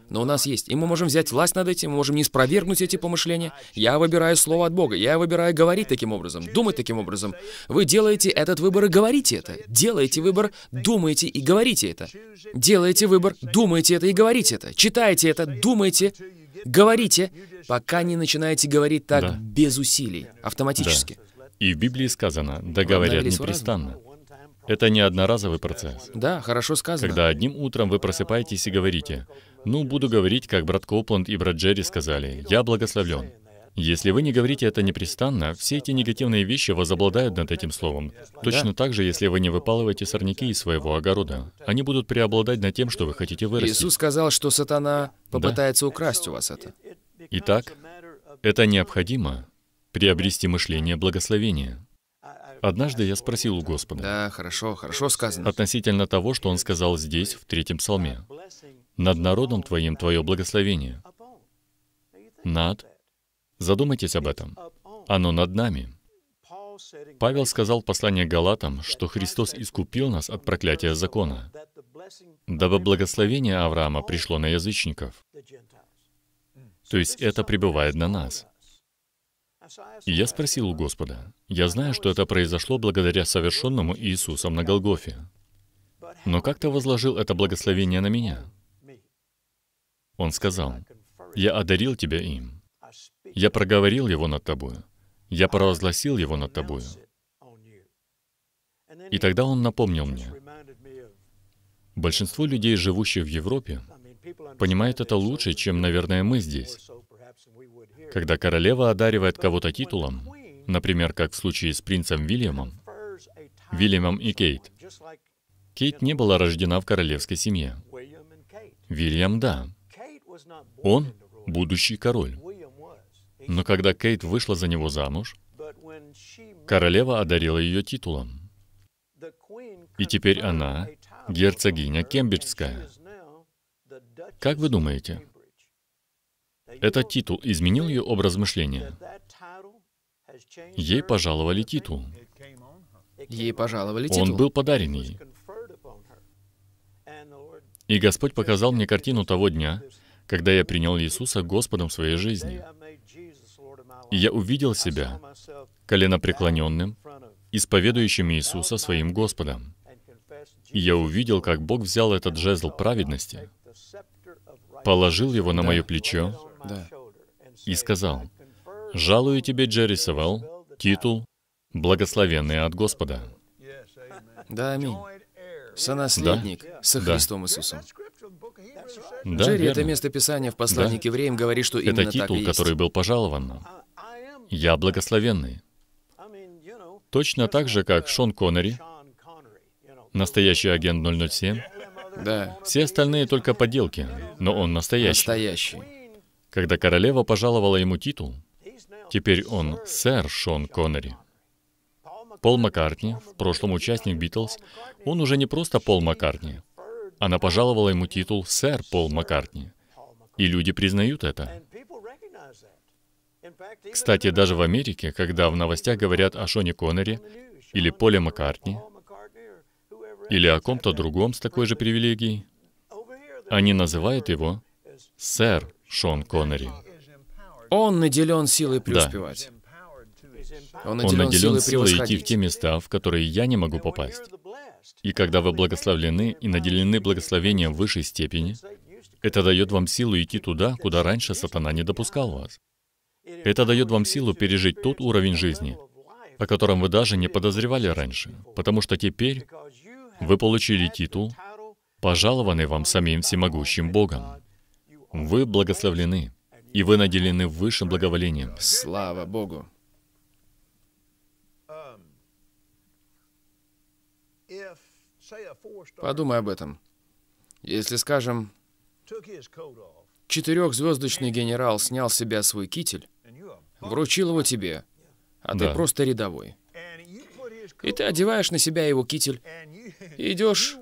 Но у нас есть, и мы можем взять власть над этим, мы можем не спровергнуть эти помышления. Я выбираю слово от Бога, я выбираю говорить таким образом, думать таким образом. Вы делаете этот выбор и говорите это. Делаете выбор, думаете и говорите это. Делаете выбор, думаете это и говорите это. Читаете это, думаете, говорите, пока не начинаете говорить так да. без усилий, автоматически. Да. И в Библии сказано, да говорят непрестанно. Это не одноразовый процесс. Да, хорошо сказано. Когда одним утром вы просыпаетесь и говорите, ну, буду говорить, как брат Копланд и брат Джерри сказали, «Я благословлен». Если вы не говорите это непрестанно, все эти негативные вещи возобладают над этим словом. Точно так же, если вы не выпалываете сорняки из своего огорода. Они будут преобладать над тем, что вы хотите вырастить. Иисус сказал, что сатана попытается да. украсть у вас это. Итак, это необходимо приобрести мышление благословения. Однажды я спросил у Господа. Да, хорошо, хорошо сказано. Относительно того, что он сказал здесь, в третьем псалме. Над народом твоим твое благословение. Над. Задумайтесь об этом. Оно над нами. Павел сказал в послании Галатам, что Христос искупил нас от проклятия закона, дабы благословение Авраама пришло на язычников. То есть это пребывает на нас. И я спросил у Господа, я знаю, что это произошло благодаря совершенному Иисусом на Голгофе, но как ты возложил это благословение на меня? Он сказал, «Я одарил тебя им. Я проговорил его над тобою. Я провозгласил его над тобою». И тогда он напомнил мне. Большинство людей, живущих в Европе, понимает это лучше, чем, наверное, мы здесь. Когда королева одаривает кого-то титулом, например, как в случае с принцем Вильямом, Вильямом и Кейт. Кейт не была рождена в королевской семье. Вильям — да. Он — будущий король. Но когда Кейт вышла за него замуж, королева одарила ее титулом. И теперь она — герцогиня Кембриджская. Как вы думаете, этот титул изменил ее образ мышления? Ей пожаловали титул. Ей пожаловали титул. Он был подарен ей. И Господь показал мне картину того дня, когда я принял Иисуса Господом своей жизни. И я увидел себя коленопреклоненным, исповедующим Иисуса своим Господом. И я увидел, как Бог взял этот жезл праведности, положил его на мое плечо да. и сказал, «Жалую тебе, Джерри Савал, титул «Благословенный от Господа». Да, аминь. Сонаследник да? со Христом да. Иисусом. Да, Джерри, верно. это место писания в послании да. к евреям говорит, что именно Это титул, так и есть. который был пожалован нам. Я благословенный. Точно так же, как Шон Коннери, настоящий агент 007. Да. Все остальные только подделки. но он настоящий. Настоящий. Когда королева пожаловала ему титул, теперь он сэр Шон Коннери. Пол Маккартни, в прошлом участник Битлз, он уже не просто Пол Маккартни, она пожаловала ему титул «Сэр Пол Маккартни». И люди признают это. Кстати, даже в Америке, когда в новостях говорят о Шоне Коннере или Поле Маккартни, или о ком-то другом с такой же привилегией, они называют его «Сэр Шон Коннери». Он наделен силой преуспевать. Да. Он наделен, Он наделен силой, силой идти в те места, в которые я не могу попасть. И когда вы благословлены и наделены благословением в высшей степени, это дает вам силу идти туда, куда раньше сатана не допускал вас. Это дает вам силу пережить тот уровень жизни, о котором вы даже не подозревали раньше, потому что теперь вы получили титул, пожалованный вам самим всемогущим Богом. Вы благословлены, и вы наделены высшим благоволением. Слава Богу! Подумай об этом. Если, скажем, четырехзвездочный генерал снял с себя свой китель, вручил его тебе, а да. ты просто рядовой. И ты одеваешь на себя его китель, идешь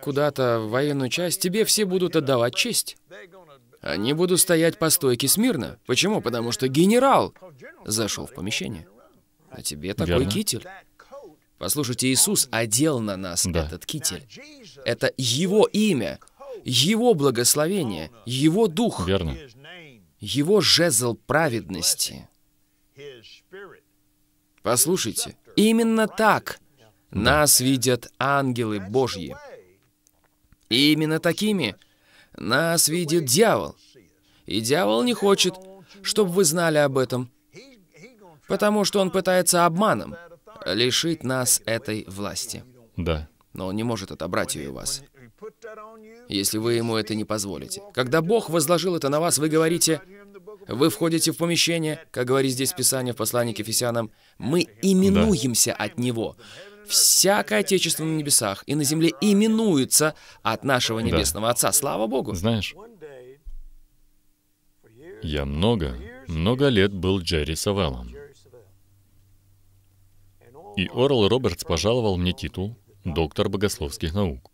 куда-то в военную часть, тебе все будут отдавать честь. Они будут стоять по стойке смирно. Почему? Потому что генерал зашел в помещение. А тебе такой Верно. китель. Послушайте, Иисус одел на нас да. этот китель. Это Его имя, Его благословение, Его дух, Верно. Его жезл праведности. Послушайте, именно так да. нас видят ангелы Божьи. И именно такими нас видит дьявол. И дьявол не хочет, чтобы вы знали об этом, потому что он пытается обманом лишить нас этой власти. Да. Но он не может отобрать ее у вас, если вы ему это не позволите. Когда Бог возложил это на вас, вы говорите, вы входите в помещение, как говорит здесь Писание в послании к Ефесянам, мы именуемся да. от Него. Всякое Отечество на небесах и на земле именуется от нашего Небесного да. Отца. Слава Богу! Знаешь, я много, много лет был Джерри Савелом. И Орл Робертс пожаловал мне титул «Доктор богословских наук».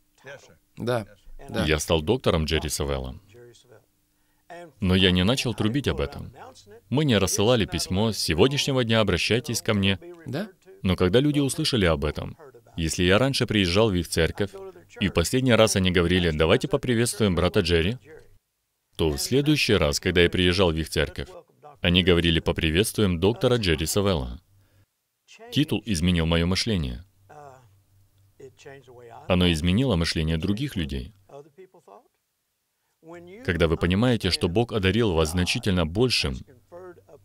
Да, да. Я стал доктором Джерри Савелла. Но я не начал трубить об этом. Мы не рассылали письмо «С сегодняшнего дня обращайтесь ко мне». Да? Но когда люди услышали об этом, если я раньше приезжал в их церковь, и в последний раз они говорили «Давайте поприветствуем брата Джерри», то в следующий раз, когда я приезжал в их церковь, они говорили «Поприветствуем доктора Джерри Савелла». Титул изменил мое мышление. Оно изменило мышление других людей. Когда вы понимаете, что Бог одарил вас значительно большим,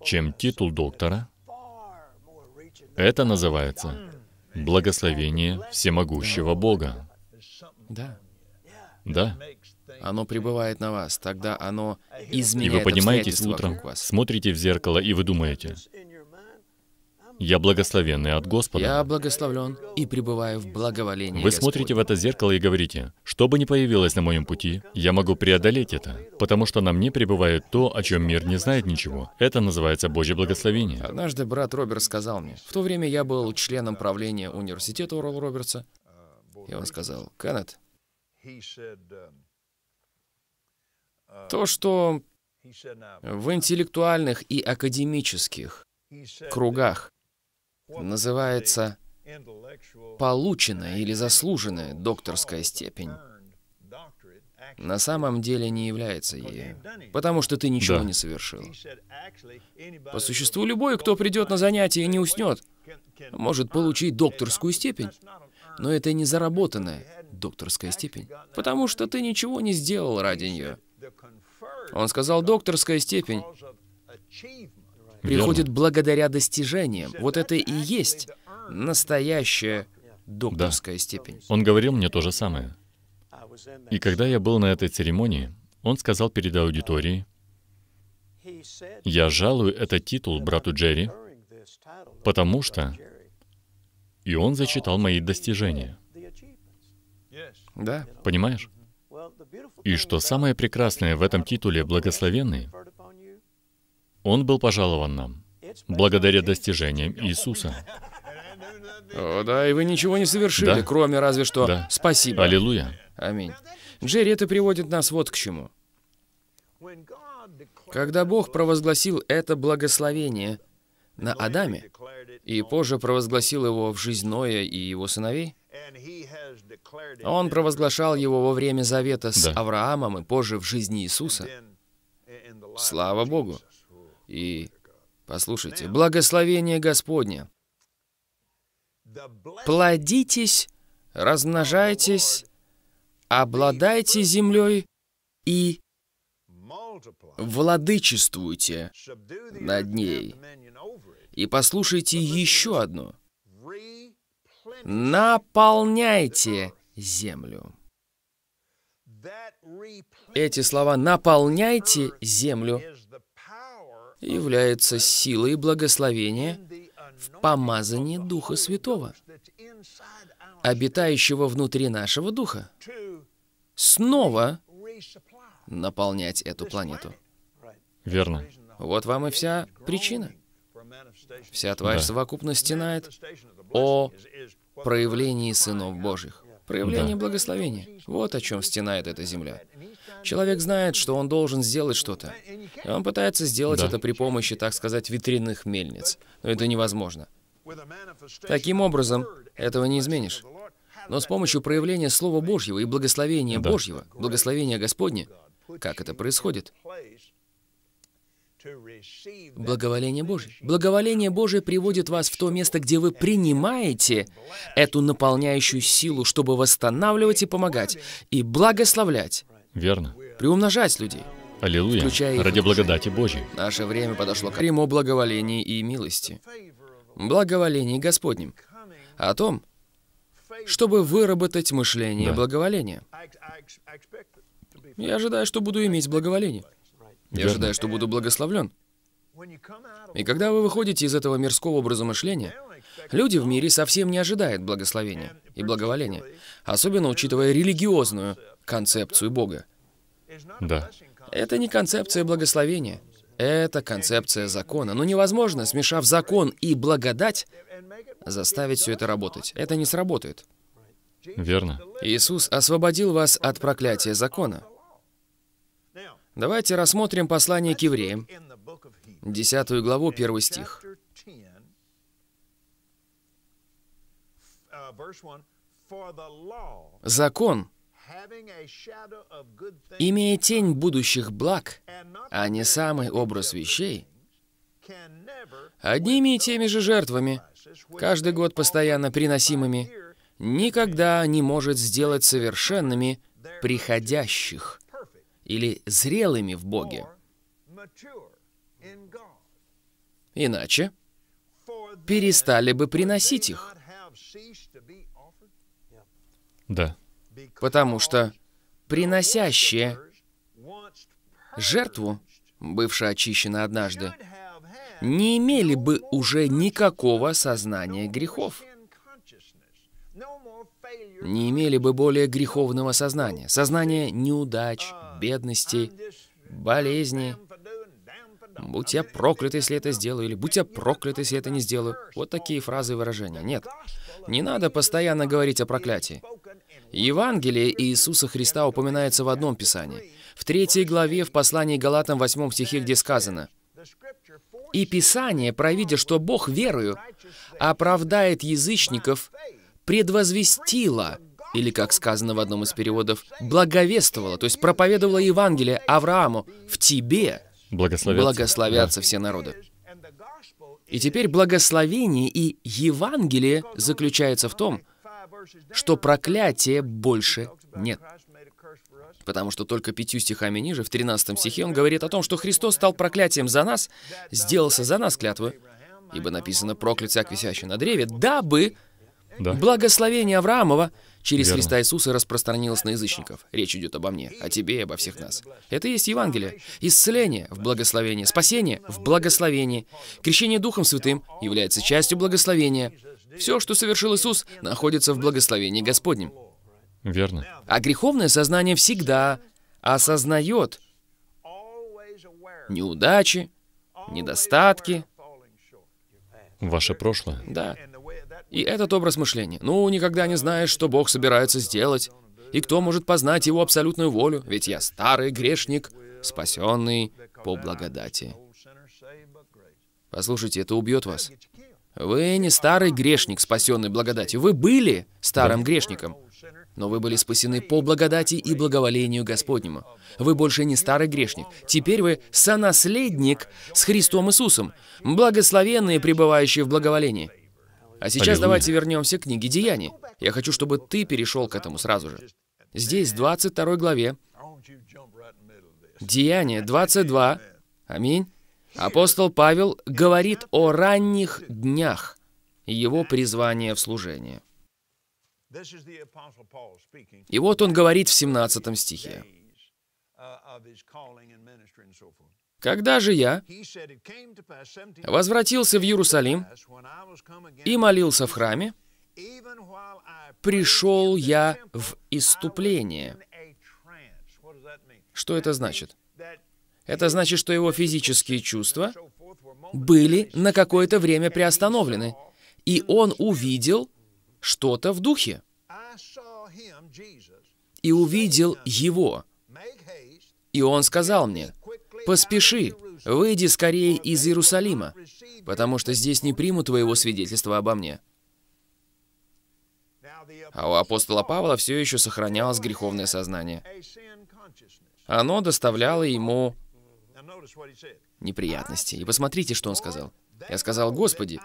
чем титул доктора, это называется благословение всемогущего Бога. Да. Да. Оно пребывает на вас, тогда оно изменяет И вы поднимаетесь утром, вас. смотрите в зеркало, и вы думаете, я благословенный от Господа. Я благословлен и пребываю в благоволении Вы Господь. смотрите в это зеркало и говорите, что бы ни появилось на моем пути, я могу преодолеть это, потому что на мне пребывает то, о чем мир не знает ничего. Это называется Божье благословение. Однажды брат Роберт сказал мне, в то время я был членом правления университета Урал Робертса, и он сказал, Кеннет, то, что в интеллектуальных и академических кругах называется полученная или заслуженная докторская степень на самом деле не является ею, потому что ты ничего да. не совершил. По существу, любой, кто придет на занятие и не уснет, может получить докторскую степень, но это не заработанная докторская степень, потому что ты ничего не сделал ради нее. Он сказал «докторская степень», приходит Верно. благодаря достижениям. Вот это и есть настоящая докторская да. степень. Он говорил мне то же самое. И когда я был на этой церемонии, он сказал перед аудиторией, «Я жалую этот титул брату Джерри, потому что...» И он зачитал мои достижения. Да. Понимаешь? И что самое прекрасное в этом титуле «Благословенный» Он был пожалован нам, благодаря достижениям Иисуса. О, да, и вы ничего не совершили, да. кроме разве что да. спасибо. Аллилуйя. Аминь. Джерри, это приводит нас вот к чему. Когда Бог провозгласил это благословение на Адаме, и позже провозгласил его в жизнь Ноя и его сыновей, он провозглашал его во время завета с да. Авраамом и позже в жизни Иисуса. Слава Богу! И послушайте, благословение Господне. Плодитесь, размножайтесь, обладайте землей и владычествуйте над ней. И послушайте еще одно. Наполняйте землю. Эти слова «наполняйте землю» является силой благословения в помазании Духа Святого, обитающего внутри нашего Духа, снова наполнять эту планету. Верно. Вот вам и вся причина. Вся тварь да. совокупно стенает о проявлении сынов Божьих. Проявление да. благословения. Вот о чем стенает эта земля. Человек знает, что он должен сделать что-то. И он пытается сделать да. это при помощи, так сказать, витринных мельниц. Но это невозможно. Таким образом, этого не изменишь. Но с помощью проявления Слова Божьего и благословения да. Божьего, благословения Господня, как это происходит? Благоволение Божье. Благоволение Божье приводит вас в то место, где вы принимаете эту наполняющую силу, чтобы восстанавливать и помогать, и благословлять. Верно. Приумножать людей. Аллилуйя. Включая их Ради умножение. благодати Божьей. Наше время подошло к прямо благоволении и милости. Благоволении Господним. О том, чтобы выработать мышление да. благоволения. Я ожидаю, что буду иметь благоволение. Я ожидаю, что буду благословлен. И когда вы выходите из этого мирского образа мышления, Люди в мире совсем не ожидают благословения и благоволения, особенно учитывая религиозную концепцию Бога. Да. Это не концепция благословения, это концепция закона. Но невозможно, смешав закон и благодать, заставить все это работать. Это не сработает. Верно. Иисус освободил вас от проклятия закона. Давайте рассмотрим послание к евреям, 10 главу, 1 стих. Закон, имея тень будущих благ, а не самый образ вещей, одними и теми же жертвами, каждый год постоянно приносимыми, никогда не может сделать совершенными приходящих или зрелыми в Боге. Иначе перестали бы приносить их. Да. Потому что приносящее жертву, бывшая очищена однажды, не имели бы уже никакого сознания грехов. Не имели бы более греховного сознания, сознания неудач, бедности, болезни. «Будь я проклят, если это сделаю», или «Будь я проклят, если это не сделаю». Вот такие фразы и выражения. Нет. Не надо постоянно говорить о проклятии. Евангелие Иисуса Христа упоминается в одном Писании. В третьей главе в послании Галатам 8 стихе, где сказано, «И Писание, провидя, что Бог верою оправдает язычников, предвозвестило, или, как сказано в одном из переводов, благовествовало, то есть проповедовало Евангелие Аврааму, в тебе благословятся, да. все народы». И теперь благословение и Евангелие заключается в том, что проклятия больше нет. Потому что только пятью стихами ниже, в 13 стихе, он говорит о том, что Христос стал проклятием за нас, сделался за нас клятву, ибо написано «проклят всяк, висящий на древе», дабы да. благословение Авраамова через Верно. Христа Иисуса распространилось на язычников. Речь идет обо мне, о тебе и обо всех нас. Это и есть Евангелие. Исцеление в благословении, спасение в благословении. Крещение Духом Святым является частью благословения. Все, что совершил Иисус, находится в благословении Господнем. Верно. А греховное сознание всегда осознает неудачи, недостатки. Ваше прошлое. Да. И этот образ мышления. Ну, никогда не знаешь, что Бог собирается сделать. И кто может познать Его абсолютную волю? Ведь я старый грешник, спасенный по благодати. Послушайте, это убьет вас. Вы не старый грешник, спасенный благодатью. Вы были старым да. грешником, но вы были спасены по благодати и благоволению Господнему. Вы больше не старый грешник. Теперь вы сонаследник с Христом Иисусом, благословенные, пребывающие в благоволении. А сейчас Аллилуйя. давайте вернемся к книге Деяний. Я хочу, чтобы ты перешел к этому сразу же. Здесь, в 22 главе, Деяние 22, аминь, Апостол Павел говорит о ранних днях его призвания в служение. И вот он говорит в 17 стихе. «Когда же я возвратился в Иерусалим и молился в храме, пришел я в иступление». Что это значит? Это значит, что его физические чувства были на какое-то время приостановлены, и он увидел что-то в духе. И увидел его. И он сказал мне, «Поспеши, выйди скорее из Иерусалима, потому что здесь не примут твоего свидетельства обо мне». А у апостола Павла все еще сохранялось греховное сознание. Оно доставляло ему неприятности. И посмотрите, что он сказал. Я сказал, «Господи,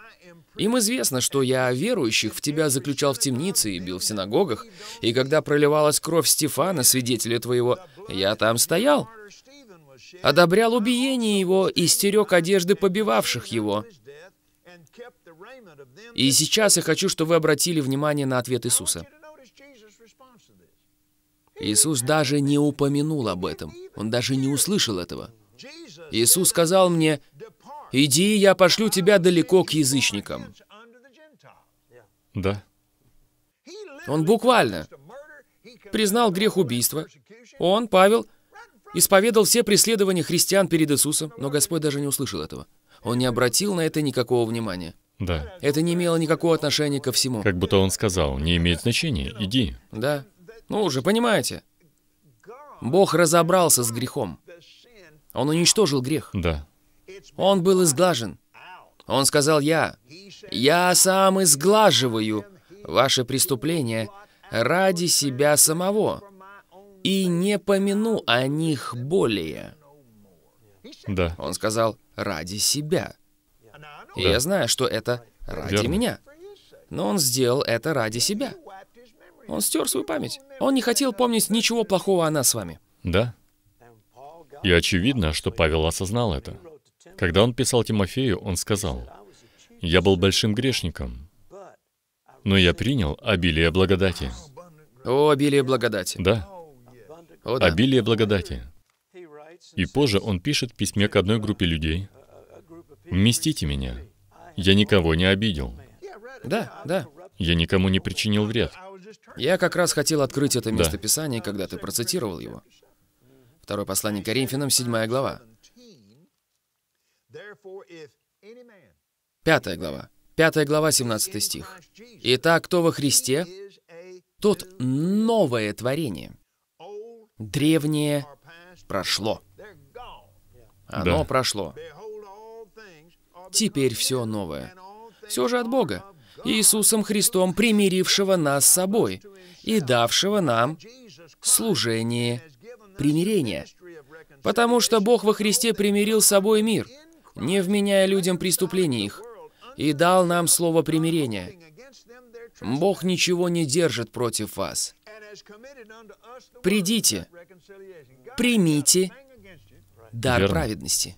им известно, что я верующих в Тебя заключал в темнице и бил в синагогах, и когда проливалась кровь Стефана, свидетеля Твоего, я там стоял, одобрял убиение его и стерег одежды побивавших его». И сейчас я хочу, чтобы вы обратили внимание на ответ Иисуса. Иисус даже не упомянул об этом. Он даже не услышал этого. Иисус сказал мне, «Иди, я пошлю тебя далеко к язычникам». Да. Он буквально признал грех убийства. Он, Павел, исповедал все преследования христиан перед Иисусом, но Господь даже не услышал этого. Он не обратил на это никакого внимания. Да. Это не имело никакого отношения ко всему. Как будто он сказал, не имеет значения, иди. Да. Ну уже, понимаете. Бог разобрался с грехом. Он уничтожил грех. Да. Он был изглажен. Он сказал, «Я, я сам изглаживаю ваше преступление ради себя самого, и не помяну о них более». Да. Он сказал, «Ради себя». И да. я знаю, что это ради Верно. меня. Но он сделал это ради себя. Он стер свою память. Он не хотел помнить ничего плохого о нас с вами. Да. И очевидно, что Павел осознал это. Когда он писал Тимофею, он сказал, «Я был большим грешником, но я принял обилие благодати». О, обилие благодати. Да. О, да. Обилие благодати. И позже он пишет в письме к одной группе людей, «Вместите меня. Я никого не обидел. Да, да. Я никому не причинил вред. Я как раз хотел открыть это местописание, да. когда ты процитировал его. Второе послание Коринфянам, 7 глава. Пятая глава. Пятая глава, 17 стих. «Итак, кто во Христе, тот новое творение. Древнее прошло». Оно да. прошло. Теперь все новое. Все же от Бога. Иисусом Христом, примирившего нас с собой и давшего нам служение примирения. Потому что Бог во Христе примирил с собой мир, не вменяя людям преступлений их, и дал нам слово примирения. Бог ничего не держит против вас. Придите, примите дар Верно. праведности.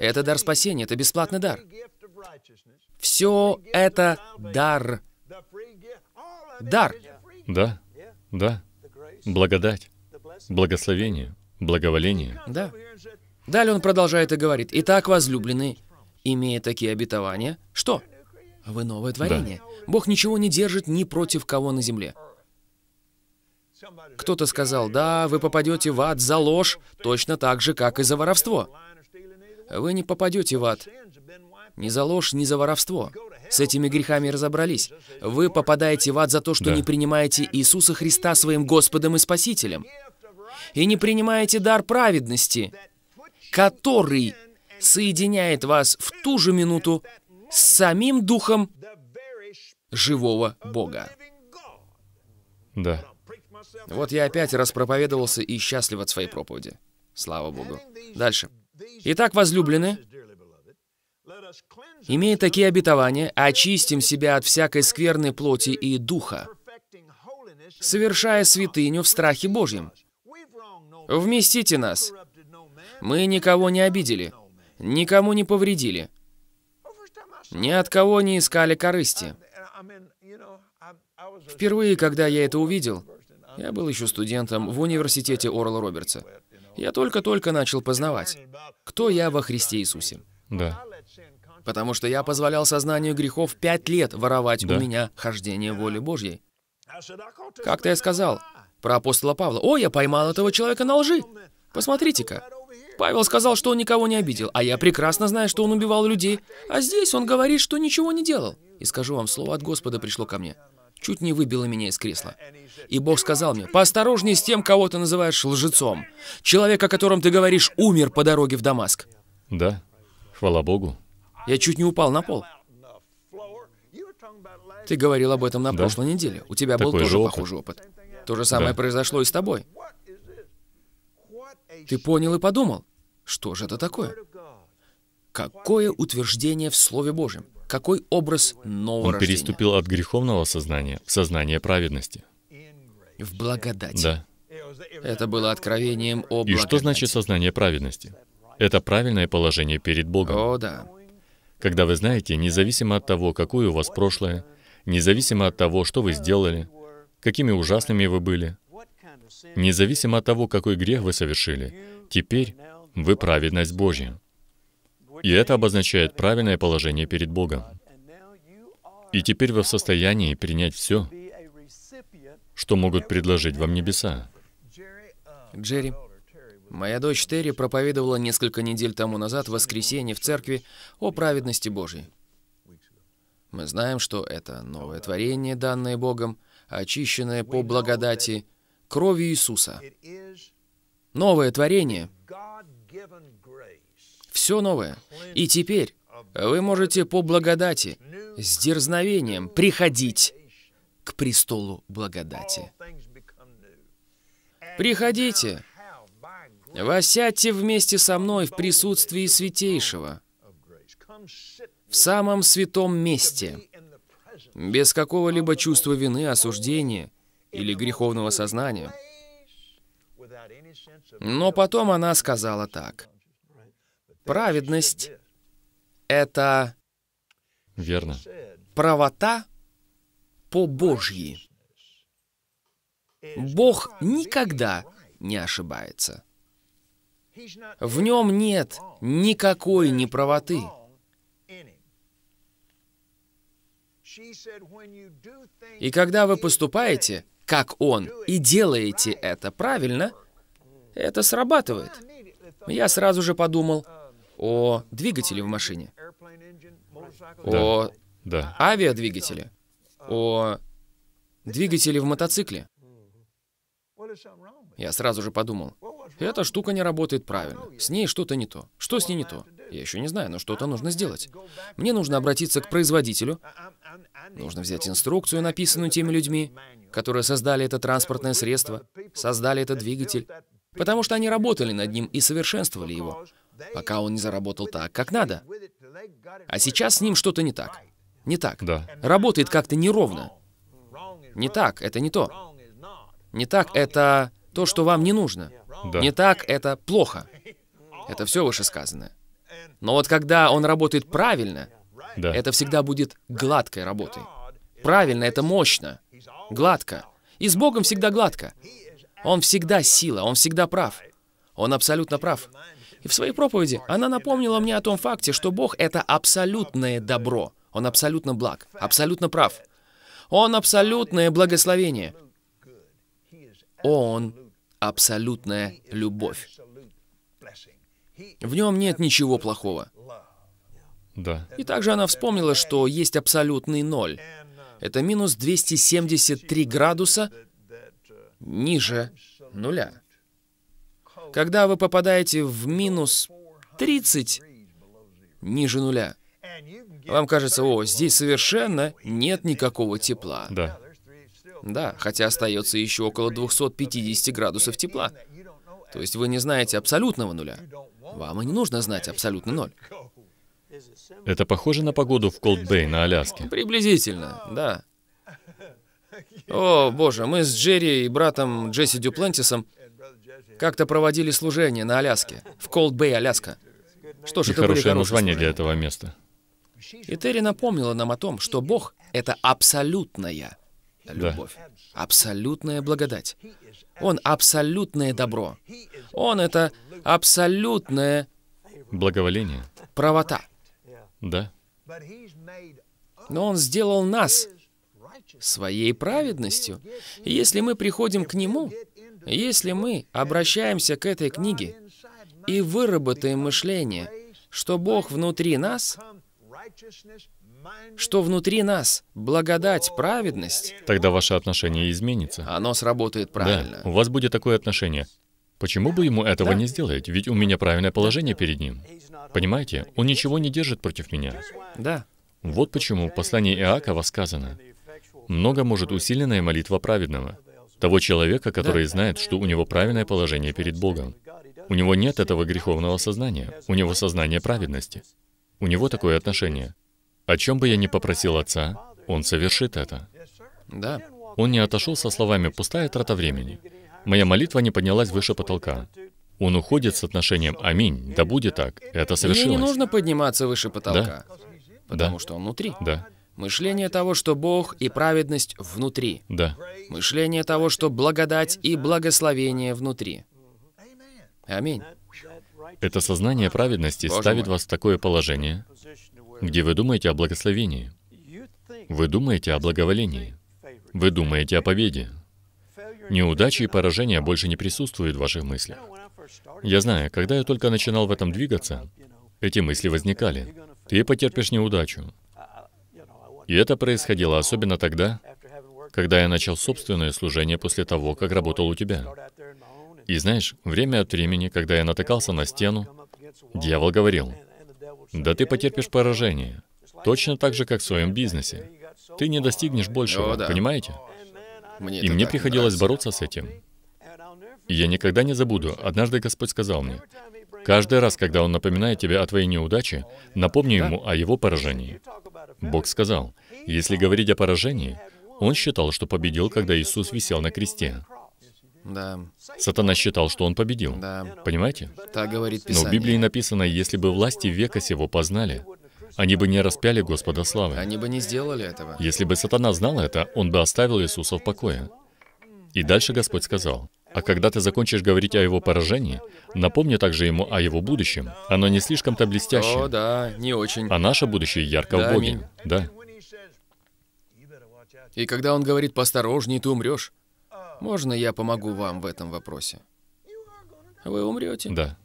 Это дар спасения, это бесплатный дар. Все это дар. Дар. Да, да, благодать благословение, благоволение. Да. Далее он продолжает и говорит, «Итак, возлюбленные, имея такие обетования, что? Вы новое творение. Да. Бог ничего не держит ни против кого на земле. Кто-то сказал, да, вы попадете в ад за ложь, точно так же, как и за воровство. Вы не попадете в ад. Ни за ложь, ни за воровство. С этими грехами разобрались. Вы попадаете в ад за то, что да. не принимаете Иисуса Христа своим Господом и Спасителем и не принимаете дар праведности, который соединяет вас в ту же минуту с самим Духом живого Бога. Да. Вот я опять распроповедовался и счастлив от своей проповеди. Слава Богу. Дальше. Итак, возлюблены, имея такие обетования, очистим себя от всякой скверной плоти и духа, совершая святыню в страхе Божьем. Вместите нас. Мы никого не обидели, никому не повредили, ни от кого не искали корысти. Впервые, когда я это увидел, я был еще студентом в университете Орла Робертса. Я только-только начал познавать, кто я во Христе Иисусе. Да. Потому что я позволял сознанию грехов пять лет воровать да. у меня хождение воли Божьей. Как-то я сказал, про апостола Павла. «О, я поймал этого человека на лжи! Посмотрите-ка!» Павел сказал, что он никого не обидел, а я прекрасно знаю, что он убивал людей, а здесь он говорит, что ничего не делал. И скажу вам, слово от Господа пришло ко мне. Чуть не выбило меня из кресла. И Бог сказал мне, поосторожней с тем, кого ты называешь лжецом. Человек, о котором ты говоришь, умер по дороге в Дамаск. Да, хвала Богу. Я чуть не упал на пол. Ты говорил об этом на да. прошлой неделе. У тебя Такой был тоже опыт. похожий опыт. То же самое да. произошло и с тобой. Ты понял и подумал, что же это такое? Какое утверждение в Слове Божьем? Какой образ нового Он рождения? переступил от греховного сознания в сознание праведности. В благодати. Да. Это было откровением о благодати. И что значит сознание праведности? Это правильное положение перед Богом. О, да. Когда вы знаете, независимо от того, какое у вас прошлое, независимо от того, что вы сделали, какими ужасными вы были. Независимо от того, какой грех вы совершили, теперь вы праведность Божья. И это обозначает правильное положение перед Богом. И теперь вы в состоянии принять все, что могут предложить вам небеса. Джерри, моя дочь Терри проповедовала несколько недель тому назад в воскресенье в церкви о праведности Божьей. Мы знаем, что это новое творение, данное Богом, очищенное по благодати кровью Иисуса. Новое творение. Все новое. И теперь вы можете по благодати с дерзновением приходить к престолу благодати. Приходите, восядьте вместе со мной в присутствии Святейшего, в самом святом месте, без какого-либо чувства вины, осуждения или греховного сознания. Но потом она сказала так. Праведность — это... Верно. Правота по Божьей. Бог никогда не ошибается. В нем нет никакой неправоты. И когда вы поступаете, как он, и делаете это правильно, это срабатывает. Я сразу же подумал um, о uh, двигателе в машине, о да. авиадвигателе, uh, о двигателе в мотоцикле. Mm-hmm. Я сразу же подумал, эта штука не работает правильно, с ней что-то не то. Что с ней не то? Я еще не знаю, но что-то нужно сделать. Мне нужно обратиться к производителю. Нужно взять инструкцию, написанную теми людьми, которые создали это транспортное средство, создали этот двигатель, потому что они работали над ним и совершенствовали его, пока он не заработал так, как надо. А сейчас с ним что-то не так. Не так. Да. Работает как-то неровно. Не так, это не то. Не так, это то, что вам не нужно. Да. Не так, это плохо. Это все вышесказанное. Но вот когда он работает правильно, да. это всегда будет гладкой работой. Правильно, это мощно, гладко. И с Богом всегда гладко. Он всегда сила, он всегда прав. Он абсолютно прав. И в своей проповеди она напомнила мне о том факте, что Бог — это абсолютное добро. Он абсолютно благ, абсолютно прав. Он абсолютное благословение. Он абсолютная любовь. В нем нет ничего плохого. Да. И также она вспомнила, что есть абсолютный ноль. Это минус 273 градуса ниже нуля. Когда вы попадаете в минус 30 ниже нуля, вам кажется, о, здесь совершенно нет никакого тепла. Да. Да, хотя остается еще около 250 градусов тепла. То есть вы не знаете абсолютного нуля. Вам и не нужно знать абсолютно ноль. Это похоже на погоду в Колд Бэй на Аляске? Приблизительно, да. О, боже, мы с Джерри и братом Джесси Дюплантисом как-то проводили служение на Аляске, в Колд Бэй Аляска. Что же и это хорошее название служения. для этого места. И Терри напомнила нам о том, что Бог — это абсолютная любовь, да. абсолютная благодать. Он абсолютное добро. Он — это абсолютное... Благоволение. Правота. Да. Но Он сделал нас своей праведностью. И если мы приходим к Нему, если мы обращаемся к этой книге и выработаем мышление, что Бог внутри нас, что внутри нас благодать, праведность. Тогда ваше отношение изменится. Оно сработает правильно. Да, у вас будет такое отношение. Почему бы ему этого не сделать? Ведь у меня правильное положение перед ним. Понимаете? Он ничего не держит против меня. Да. Вот почему в послании Иакова сказано, «Много может усиленная молитва праведного, того человека, который да. знает, что у него правильное положение перед Богом. У него нет этого греховного сознания, у него сознание праведности. У него такое отношение. О чем бы я ни попросил отца, он совершит это. Да. Он не отошел со словами «пустая трата времени». Моя молитва не поднялась выше потолка. Он уходит с отношением «Аминь, да будет так». Это совершилось. Мне не нужно подниматься выше потолка. Да. Потому да. что он внутри. Да. Мышление того, что Бог и праведность внутри. Да. Мышление того, что благодать и благословение внутри. Аминь. Это сознание праведности Боже ставит мой. вас в такое положение, где вы думаете о благословении, вы думаете о благоволении, вы думаете о победе. Неудачи и поражения больше не присутствуют в ваших мыслях. Я знаю, когда я только начинал в этом двигаться, эти мысли возникали. Ты потерпишь неудачу. И это происходило особенно тогда, когда я начал собственное служение после того, как работал у тебя. И знаешь, время от времени, когда я натыкался на стену, дьявол говорил, да ты потерпишь поражение. Точно так же, как в своем бизнесе. Ты не достигнешь большего, О, да. понимаете? Мне и мне приходилось нравится. бороться с этим. И я никогда не забуду, однажды Господь сказал мне, каждый раз, когда Он напоминает тебе о твоей неудаче, напомни Ему о Его поражении. Бог сказал, если говорить о поражении, Он считал, что победил, когда Иисус висел на кресте. Да. Сатана считал, что он победил. Да. Понимаете? Так говорит Писание. Но в Библии написано, если бы власти века сего познали, они бы не распяли Господа славы. Они бы не сделали этого. Если бы сатана знал это, он бы оставил Иисуса в покое. И дальше Господь сказал, «А когда ты закончишь говорить о его поражении, напомни также ему о его будущем. Оно не слишком-то блестящее. О, да, не очень. А наше будущее ярко да, в Боге». Аминь. Да. И когда он говорит «посторожней, ты умрешь», можно я помогу вам в этом вопросе? Вы умрете? Да.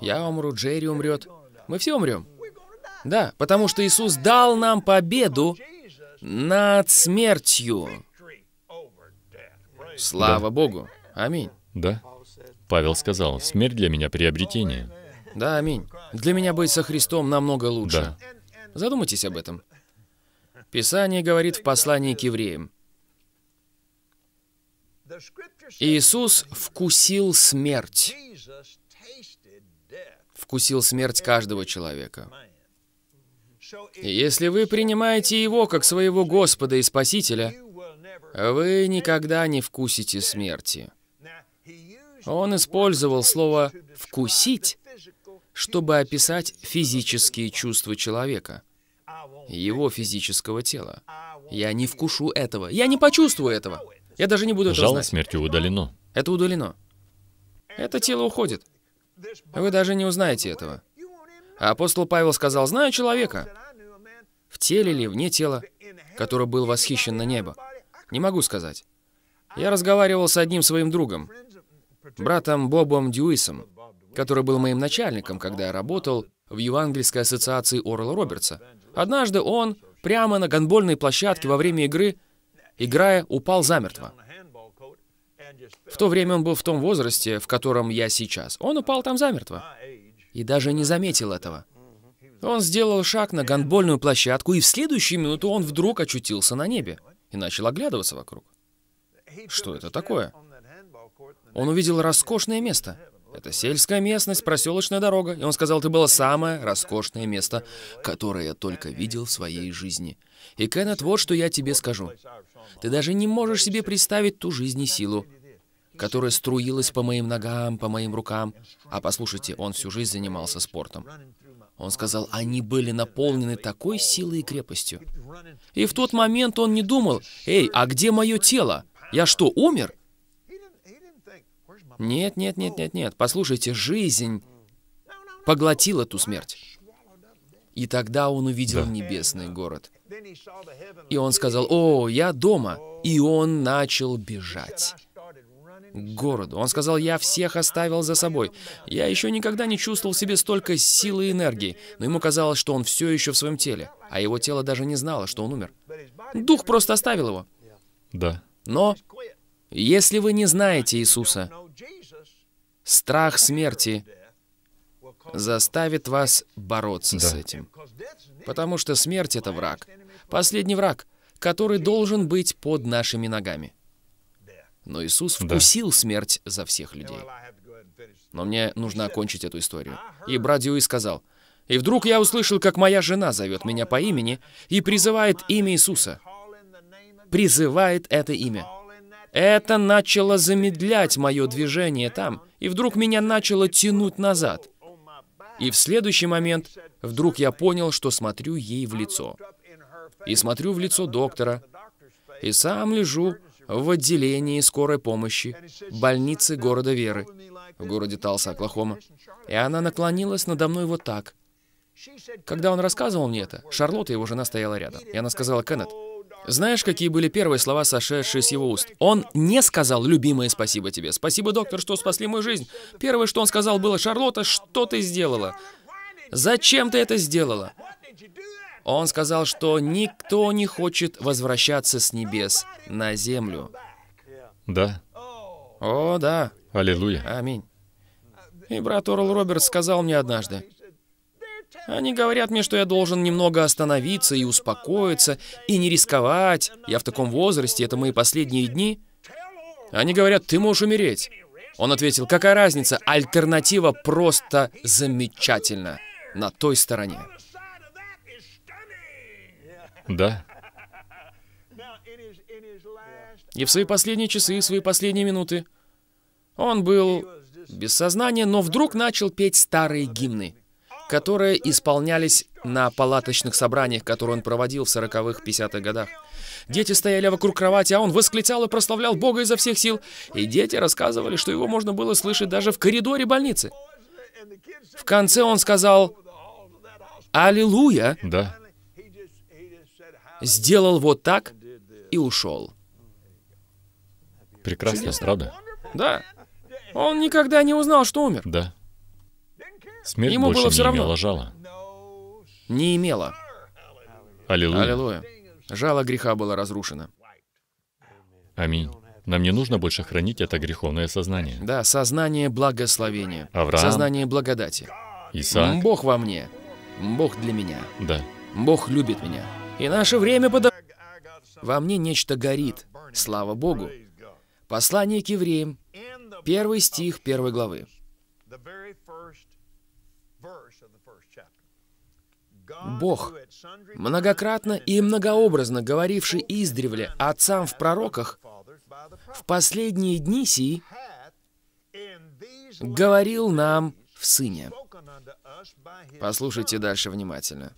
Я умру, Джерри умрет. Мы все умрем. Да, потому что Иисус дал нам победу над смертью. Слава да. Богу. Аминь. Да. Павел сказал, смерть для меня приобретение. Да, аминь. Для меня быть со Христом намного лучше. Да. Задумайтесь об этом. Писание говорит в послании к евреям, Иисус вкусил смерть. Вкусил смерть каждого человека. И если вы принимаете Его как своего Господа и Спасителя, вы никогда не вкусите смерти. Он использовал слово «вкусить», чтобы описать физические чувства человека, его физического тела. Я не вкушу этого. Я не почувствую этого. Я даже не буду этого Жало знать. смертью удалено. Это удалено. Это тело уходит. Вы даже не узнаете этого. А апостол Павел сказал, «Знаю человека, в теле или вне тела, который был восхищен на небо. Не могу сказать. Я разговаривал с одним своим другом, братом Бобом Дьюисом, который был моим начальником, когда я работал в Евангельской ассоциации Орла Робертса. Однажды он прямо на гонбольной площадке во время игры играя, упал замертво. В то время он был в том возрасте, в котором я сейчас. Он упал там замертво. И даже не заметил этого. Он сделал шаг на гандбольную площадку, и в следующую минуту он вдруг очутился на небе и начал оглядываться вокруг. Что это такое? Он увидел роскошное место. Это сельская местность, проселочная дорога. И он сказал, это было самое роскошное место, которое я только видел в своей жизни. И, Кеннет, вот что я тебе скажу. Ты даже не можешь себе представить ту жизнь и силу, которая струилась по моим ногам, по моим рукам. А послушайте, он всю жизнь занимался спортом. Он сказал, они были наполнены такой силой и крепостью. И в тот момент он не думал, «Эй, а где мое тело? Я что, умер?» Нет, нет, нет, нет, нет. Послушайте, жизнь поглотила ту смерть. И тогда он увидел да. небесный город — и он сказал, «О, я дома!» И он начал бежать к городу. Он сказал, «Я всех оставил за собой». Я еще никогда не чувствовал в себе столько силы и энергии, но ему казалось, что он все еще в своем теле, а его тело даже не знало, что он умер. Дух просто оставил его. Да. Но если вы не знаете Иисуса, страх смерти заставит вас бороться да. с этим. Потому что смерть — это враг. Последний враг, который должен быть под нашими ногами. Но Иисус вкусил да. смерть за всех людей. Но мне нужно окончить эту историю. И брат Дьюи сказал, «И вдруг я услышал, как моя жена зовет меня по имени и призывает имя Иисуса. Призывает это имя. Это начало замедлять мое движение там, и вдруг меня начало тянуть назад. И в следующий момент Вдруг я понял, что смотрю ей в лицо. И смотрю в лицо доктора. И сам лежу в отделении скорой помощи больницы города Веры в городе Талса, Оклахома. И она наклонилась надо мной вот так. Когда он рассказывал мне это, Шарлотта, его жена, стояла рядом. И она сказала, «Кеннет, знаешь, какие были первые слова, сошедшие с его уст? Он не сказал «любимое спасибо тебе». «Спасибо, доктор, что спасли мою жизнь». Первое, что он сказал, было «Шарлотта, что ты сделала?» «Зачем ты это сделала?» Он сказал, что никто не хочет возвращаться с небес на землю. Да. О, да. Аллилуйя. Аминь. И брат Орл Робертс сказал мне однажды, они говорят мне, что я должен немного остановиться и успокоиться, и не рисковать. Я в таком возрасте, это мои последние дни. Они говорят, ты можешь умереть. Он ответил, какая разница, альтернатива просто замечательна на той стороне. Да. И в свои последние часы, в свои последние минуты он был без сознания, но вдруг начал петь старые гимны, которые исполнялись на палаточных собраниях, которые он проводил в 40-х, 50-х годах. Дети стояли вокруг кровати, а он восклицал и прославлял Бога изо всех сил. И дети рассказывали, что его можно было слышать даже в коридоре больницы. В конце он сказал «Аллилуйя!» Да. Сделал вот так и ушел. Прекрасно, Чудесно. правда? Да. Он никогда не узнал, что умер. Да. Смерть Ему больше было все не равно. имела жала. Не имела. Аллилуйя. Аллилуйя. Жало греха было разрушено. Аминь. Нам не нужно больше хранить это греховное сознание. Да, сознание благословения. Авраам. Сознание благодати. Исаак. Бог во мне. Бог для меня. Да. Бог любит меня. И наше время подо... Во мне нечто горит. Слава Богу. Послание к евреям, первый стих первой главы. Бог, многократно и многообразно говоривший издревле отцам в пророках, в последние дни сии говорил нам в Сыне. Послушайте дальше внимательно.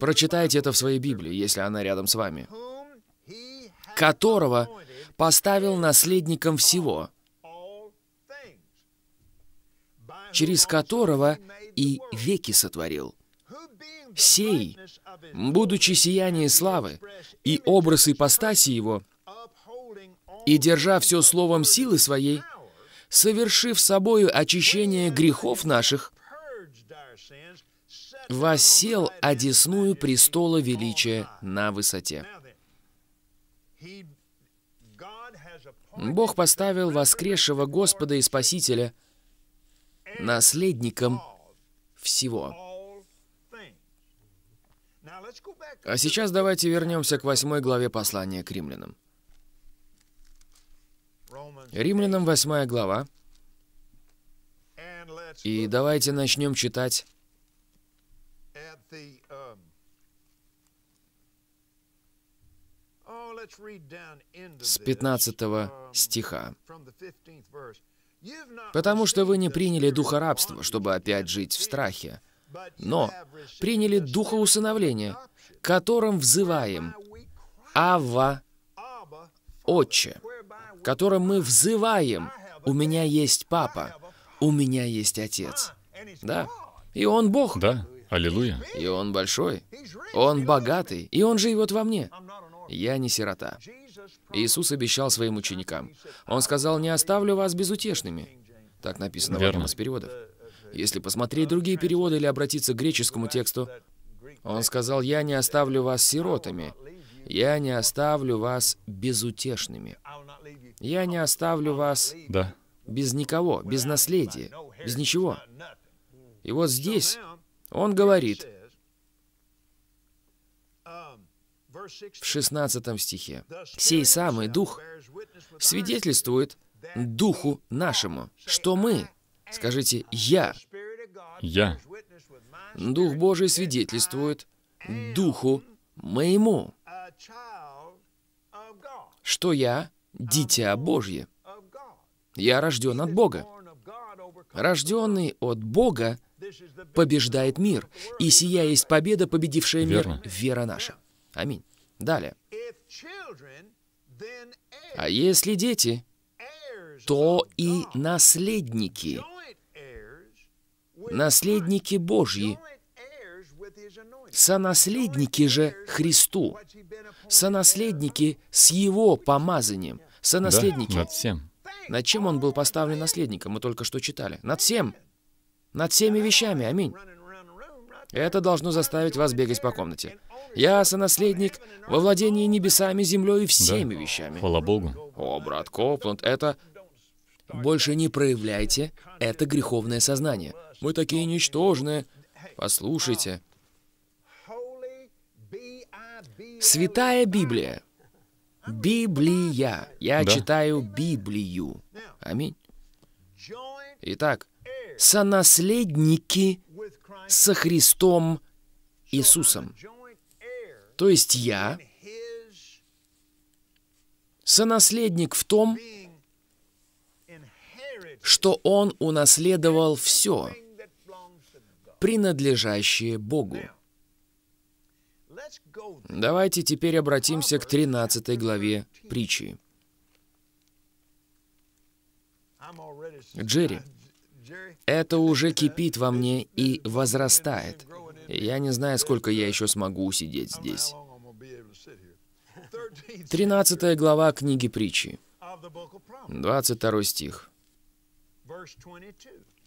Прочитайте это в своей Библии, если она рядом с вами. «Которого поставил наследником всего, через которого и веки сотворил». Сей, будучи сияние славы и образ ипостаси его, и держа все словом силы своей, совершив собою очищение грехов наших, воссел одесную престола величия на высоте. Бог поставил воскресшего Господа и Спасителя наследником всего. А сейчас давайте вернемся к восьмой главе послания к римлянам. Римлянам 8 глава. И давайте начнем читать с 15 стиха. «Потому что вы не приняли духа рабства, чтобы опять жить в страхе, но приняли духа усыновления, которым взываем Ава. Отче, которым мы взываем, у меня есть папа, у меня есть отец. Да. И он Бог. Да. Аллилуйя. И он большой, он богатый, и он живет во мне. Я не сирота. Иисус обещал своим ученикам. Он сказал, не оставлю вас безутешными. Так написано Верно. в одном из переводов. Если посмотреть другие переводы или обратиться к греческому тексту, он сказал, я не оставлю вас сиротами, я не оставлю вас безутешными. Я не оставлю вас да. без никого, без наследия, без ничего. И вот здесь он говорит в 16 стихе, «Сей самый Дух свидетельствует Духу нашему, что мы, скажите, я, я, Дух Божий свидетельствует Духу моему» что я дитя Божье. Я рожден от Бога. Рожденный от Бога побеждает мир, и сия есть победа, победившая мир, Верно. вера наша. Аминь. Далее. А если дети, то и наследники, наследники Божьи, Сонаследники же Христу. Сонаследники с Его помазанием. Сонаследники. Да, над всем. Над чем он был поставлен наследником? Мы только что читали. Над всем. Над всеми вещами. Аминь. Это должно заставить вас бегать по комнате. Я сонаследник во владении небесами, землей и всеми да. вещами. Хвала Богу. О, брат Копланд, это... Больше не проявляйте это греховное сознание. Мы такие ничтожные. Послушайте, Святая Библия. Библия. Я да. читаю Библию. Аминь. Итак, сонаследники со Христом Иисусом. То есть я сонаследник в том, что он унаследовал все, принадлежащее Богу. Давайте теперь обратимся к 13 главе притчи. Джерри, это уже кипит во мне и возрастает. Я не знаю, сколько я еще смогу сидеть здесь. 13 глава книги притчи, 22 стих.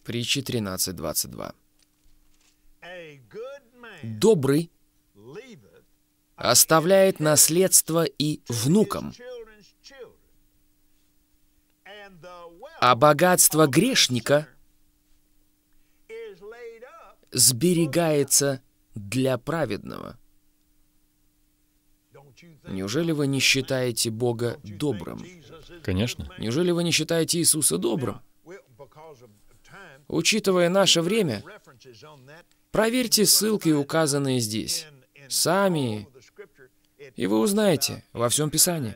Притчи 13.22. Добрый оставляет наследство и внукам. А богатство грешника сберегается для праведного. Неужели вы не считаете Бога добрым? Конечно. Неужели вы не считаете Иисуса добрым? Учитывая наше время, проверьте ссылки, указанные здесь. Сами и вы узнаете во всем Писании,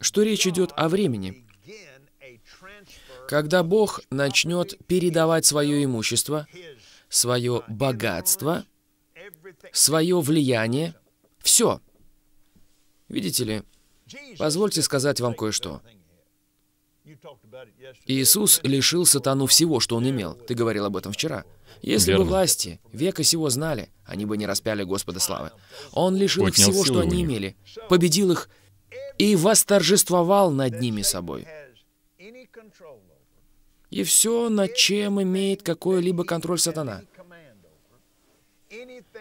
что речь идет о времени, когда Бог начнет передавать свое имущество, свое богатство, свое влияние, все. Видите ли, позвольте сказать вам кое-что. Иисус лишил сатану всего, что он имел. Ты говорил об этом вчера. Если Верно. бы власти века сего знали, они бы не распяли Господа славы. Он лишил Поднял их всего, что они них. имели, победил их и восторжествовал над ними собой. И все, над чем имеет какой-либо контроль сатана.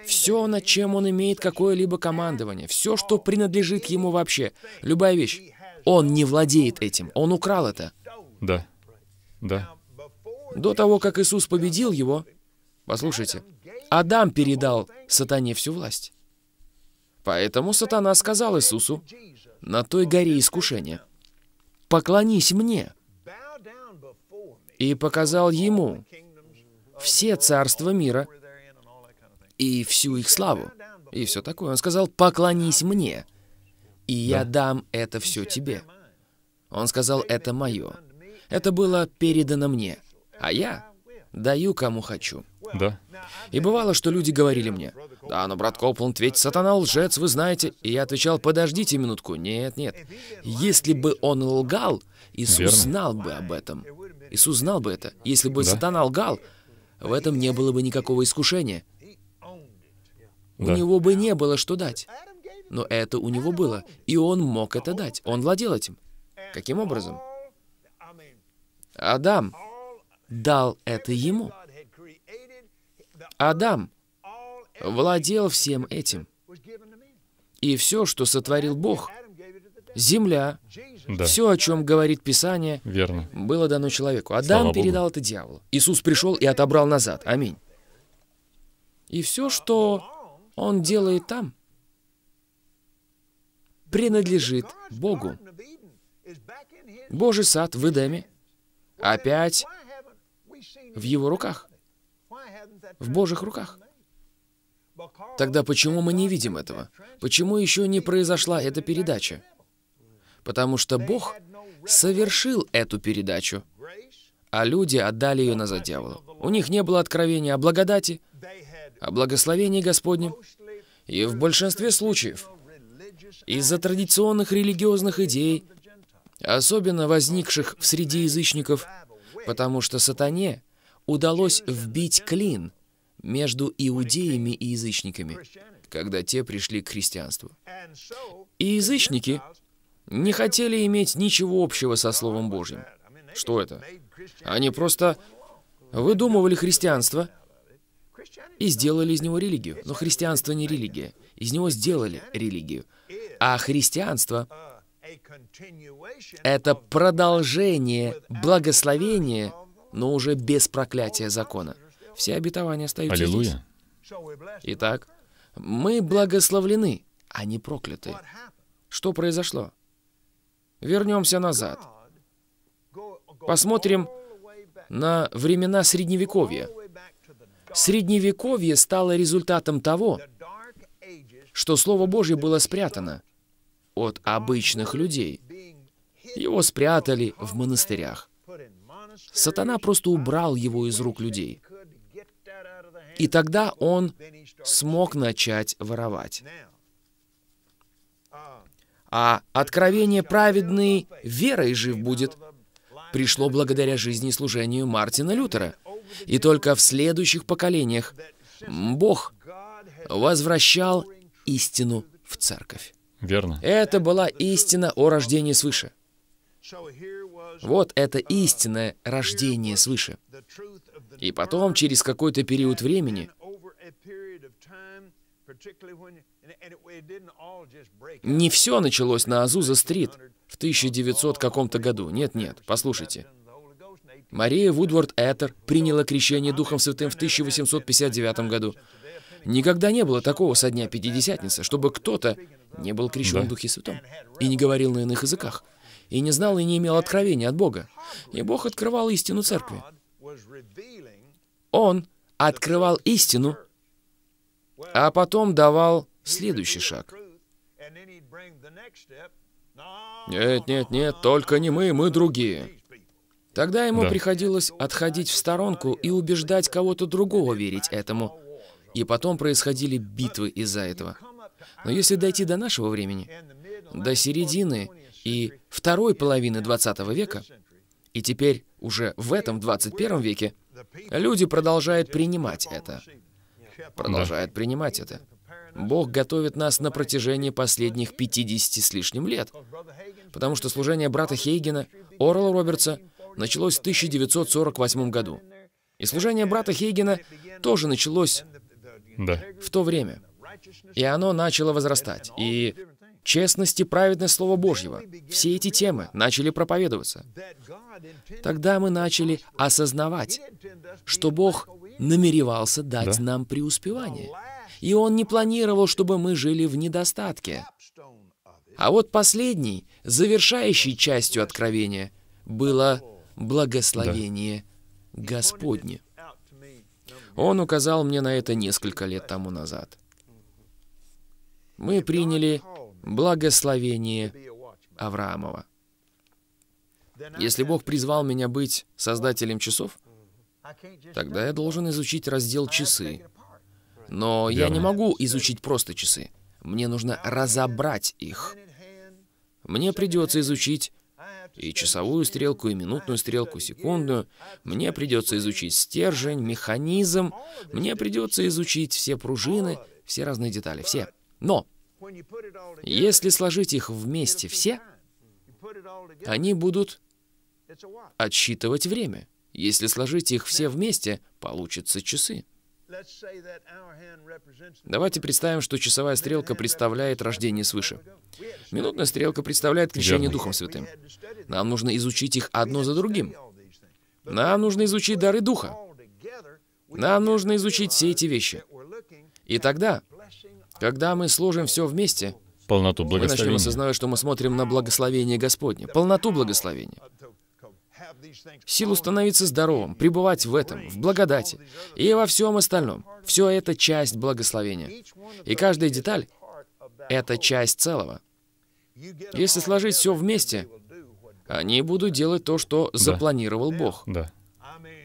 Все, над чем он имеет какое-либо командование, все, что принадлежит ему вообще, любая вещь, он не владеет этим, он украл это. Да, да. До того, как Иисус победил его, Послушайте, Адам передал сатане всю власть. Поэтому сатана сказал Иисусу на той горе искушения, «Поклонись мне!» И показал ему все царства мира и всю их славу. И все такое. Он сказал, «Поклонись мне, и я да. дам это все тебе». Он сказал, «Это мое». Это было передано мне. А я Даю, кому хочу. Да. И бывало, что люди говорили мне, «Да, но брат Копланд, ведь сатана лжец, вы знаете». И я отвечал, «Подождите минутку». Нет, нет. Если бы он лгал, Иисус Верно. знал бы об этом. Иисус знал бы это. Если бы да. сатана лгал, в этом не было бы никакого искушения. Да. У него бы не было что дать. Но это у него было, и он мог это дать. Он владел этим. Каким образом? Адам дал это ему. Адам владел всем этим. И все, что сотворил Бог, земля, да. все, о чем говорит Писание, Верно. было дано человеку. Адам Слава передал Богу. это дьяволу. Иисус пришел и отобрал назад. Аминь. И все, что он делает там, принадлежит Богу. Божий сад в Эдеме опять в его руках, в Божьих руках. Тогда почему мы не видим этого? Почему еще не произошла эта передача? Потому что Бог совершил эту передачу, а люди отдали ее назад дьяволу. У них не было откровения о благодати, о благословении Господнем, и в большинстве случаев из-за традиционных религиозных идей, особенно возникших в среде язычников, потому что сатане удалось вбить клин между иудеями и язычниками, когда те пришли к христианству. И язычники не хотели иметь ничего общего со Словом Божьим. Что это? Они просто выдумывали христианство и сделали из него религию. Но христианство не религия. Из него сделали религию. А христианство — это продолжение благословения но уже без проклятия закона. Все обетования остаются Аллилуйя. здесь. Итак, мы благословлены, а не прокляты. Что произошло? Вернемся назад. Посмотрим на времена Средневековья. Средневековье стало результатом того, что Слово Божье было спрятано от обычных людей. Его спрятали в монастырях. Сатана просто убрал его из рук людей. И тогда он смог начать воровать. А откровение праведный верой жив будет пришло благодаря жизни и служению Мартина Лютера. И только в следующих поколениях Бог возвращал истину в церковь. Верно. Это была истина о рождении свыше. Вот это истинное рождение свыше. И потом, через какой-то период времени, не все началось на Азуза-стрит в 1900 каком-то году. Нет, нет, послушайте. Мария Вудворд Этер приняла крещение Духом Святым в 1859 году. Никогда не было такого со дня Пятидесятницы, чтобы кто-то не был крещен да. в Духе Святом и не говорил на иных языках и не знал и не имел откровения от Бога. И Бог открывал истину церкви. Он открывал истину, а потом давал следующий шаг. Нет, нет, нет, только не мы, мы другие. Тогда ему да. приходилось отходить в сторонку и убеждать кого-то другого верить этому. И потом происходили битвы из-за этого. Но если дойти до нашего времени, до середины и второй половины 20 века, и теперь уже в этом 21 веке, люди продолжают принимать это. Продолжают да. принимать это. Бог готовит нас на протяжении последних 50 с лишним лет. Потому что служение брата Хейгена, Орла Робертса, началось в 1948 году. И служение брата Хейгена тоже началось да. в то время. И оно начало возрастать. И честность и праведность Слова Божьего. Все эти темы начали проповедоваться. Тогда мы начали осознавать, что Бог намеревался дать да. нам преуспевание. И Он не планировал, чтобы мы жили в недостатке. А вот последней, завершающей частью откровения, было благословение да. Господне. Он указал мне на это несколько лет тому назад. Мы приняли благословение Авраамова. Если Бог призвал меня быть создателем часов, тогда я должен изучить раздел «Часы». Но я не могу изучить просто часы. Мне нужно разобрать их. Мне придется изучить и часовую стрелку, и минутную стрелку, секундную. Мне придется изучить стержень, механизм. Мне придется изучить все пружины, все разные детали, все. Но если сложить их вместе все, они будут отсчитывать время. Если сложить их все вместе, получатся часы. Давайте представим, что часовая стрелка представляет рождение свыше. Минутная стрелка представляет крещение Духом Святым. Нам нужно изучить их одно за другим. Нам нужно изучить дары Духа. Нам нужно изучить все эти вещи. И тогда когда мы сложим все вместе, полноту благословения. мы начнем осознавать, что мы смотрим на благословение Господне, полноту благословения. Силу становиться здоровым, пребывать в этом, в благодати и во всем остальном. Все это часть благословения. И каждая деталь — это часть целого. Если сложить все вместе, они будут делать то, что запланировал Бог. Да.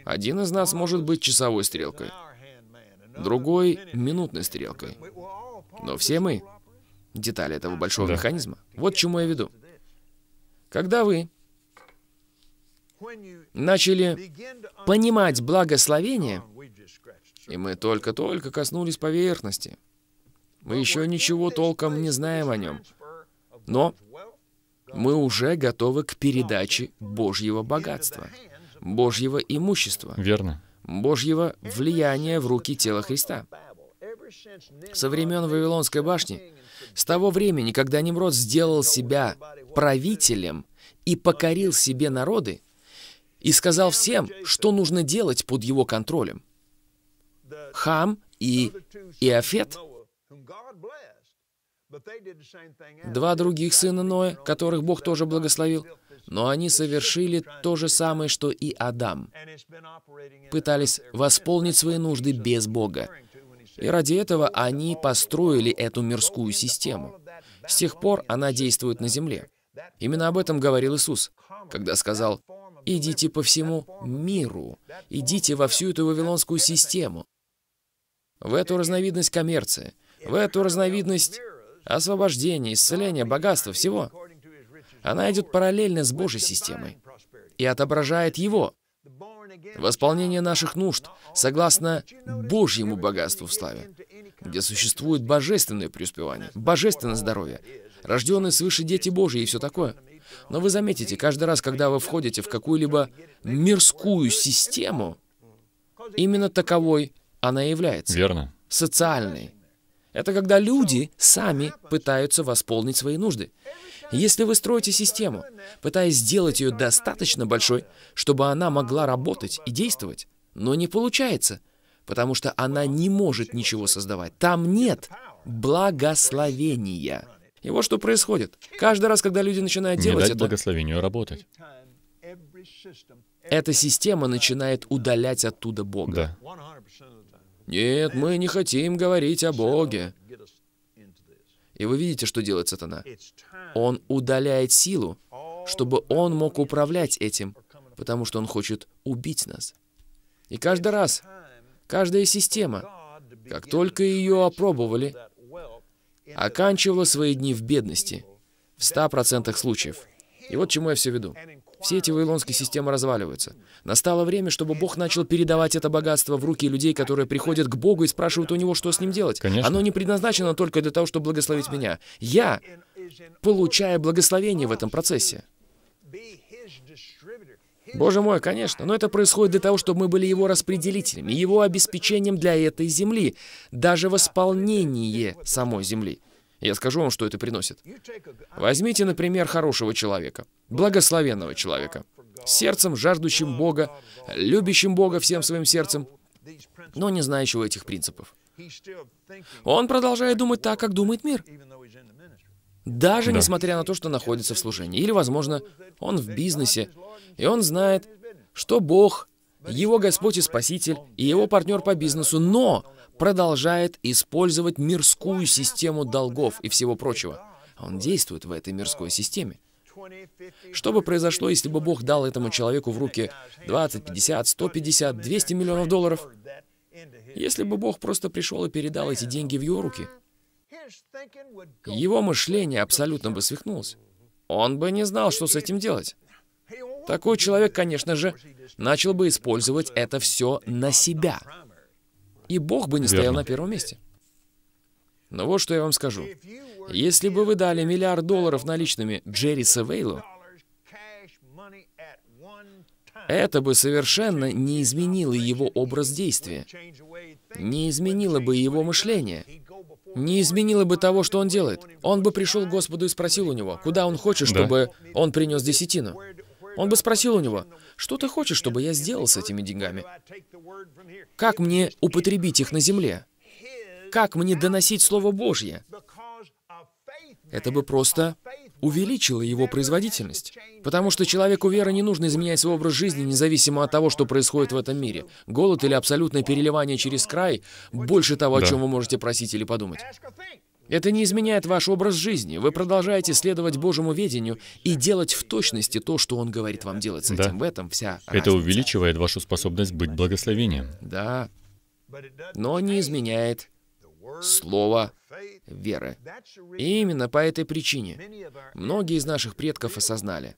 Один из нас может быть часовой стрелкой, другой — минутной стрелкой. Но все мы — детали этого большого да. механизма. Вот чему я веду. Когда вы начали понимать благословение, и мы только-только коснулись поверхности, мы еще ничего толком не знаем о нем, но мы уже готовы к передаче Божьего богатства, Божьего имущества. Верно. Божьего влияния в руки тела Христа. Со времен Вавилонской башни, с того времени, когда Немрод сделал себя правителем и покорил себе народы, и сказал всем, что нужно делать под его контролем. Хам и Иофет, два других сына Ноя, которых Бог тоже благословил, но они совершили то же самое, что и Адам. Пытались восполнить свои нужды без Бога. И ради этого они построили эту мирскую систему. С тех пор она действует на земле. Именно об этом говорил Иисус, когда сказал, «Идите по всему миру, идите во всю эту вавилонскую систему, в эту разновидность коммерции, в эту разновидность освобождения, исцеления, богатства, всего». Она идет параллельно с Божьей системой и отображает Его восполнение наших нужд согласно Божьему богатству в славе, где существует божественное преуспевание, божественное здоровье, рожденные свыше дети Божьи и все такое. Но вы заметите, каждый раз, когда вы входите в какую-либо мирскую систему, именно таковой она является. Верно. Социальной. Это когда люди сами пытаются восполнить свои нужды. Если вы строите систему, пытаясь сделать ее достаточно большой, чтобы она могла работать и действовать, но не получается, потому что она не может ничего создавать. Там нет благословения. И вот что происходит. Каждый раз, когда люди начинают не делать дать это... благословению работать. Эта система начинает удалять оттуда Бога. Да. Нет, мы не хотим говорить о Боге. И вы видите, что делает сатана. Он удаляет силу, чтобы он мог управлять этим, потому что он хочет убить нас. И каждый раз, каждая система, как только ее опробовали, оканчивала свои дни в бедности в 100% случаев. И вот чему я все веду. Все эти вавилонские системы разваливаются. Настало время, чтобы Бог начал передавать это богатство в руки людей, которые приходят к Богу и спрашивают у Него, что с ним делать. Конечно. Оно не предназначено только для того, чтобы благословить меня. Я получаю благословение в этом процессе. Боже мой, конечно, но это происходит для того, чтобы мы были его распределителями, его обеспечением для этой земли, даже восполнение самой земли. Я скажу вам, что это приносит. Возьмите, например, хорошего человека, благословенного человека, сердцем, жаждущим Бога, любящим Бога всем своим сердцем, но не знающего этих принципов. Он продолжает думать так, как думает мир. Даже да. несмотря на то, что находится в служении. Или, возможно, он в бизнесе, и он знает, что Бог, его Господь и Спаситель, и его партнер по бизнесу, но продолжает использовать мирскую систему долгов и всего прочего. Он действует в этой мирской системе. Что бы произошло, если бы Бог дал этому человеку в руки 20, 50, 150, 200 миллионов долларов? Если бы Бог просто пришел и передал эти деньги в его руки? Его мышление абсолютно бы свихнулось. Он бы не знал, что с этим делать. Такой человек, конечно же, начал бы использовать это все на себя и Бог бы не Верно. стоял на первом месте. Но вот что я вам скажу. Если бы вы дали миллиард долларов наличными Джерри Савейлу, это бы совершенно не изменило его образ действия, не изменило бы его мышление, не изменило бы того, что он делает. Он бы пришел к Господу и спросил у него, куда он хочет, чтобы да. он принес десятину. Он бы спросил у него, что ты хочешь, чтобы я сделал с этими деньгами? Как мне употребить их на земле? Как мне доносить Слово Божье? Это бы просто увеличило его производительность. Потому что человеку веры не нужно изменять свой образ жизни, независимо от того, что происходит в этом мире. Голод или абсолютное переливание через край больше того, о чем вы можете просить или подумать. Это не изменяет ваш образ жизни. Вы продолжаете следовать Божьему ведению и делать в точности то, что Он говорит вам делать с этим. Да. В этом вся Это увеличивает вашу способность быть благословением. Да. Но не изменяет слово веры. И именно по этой причине многие из наших предков осознали,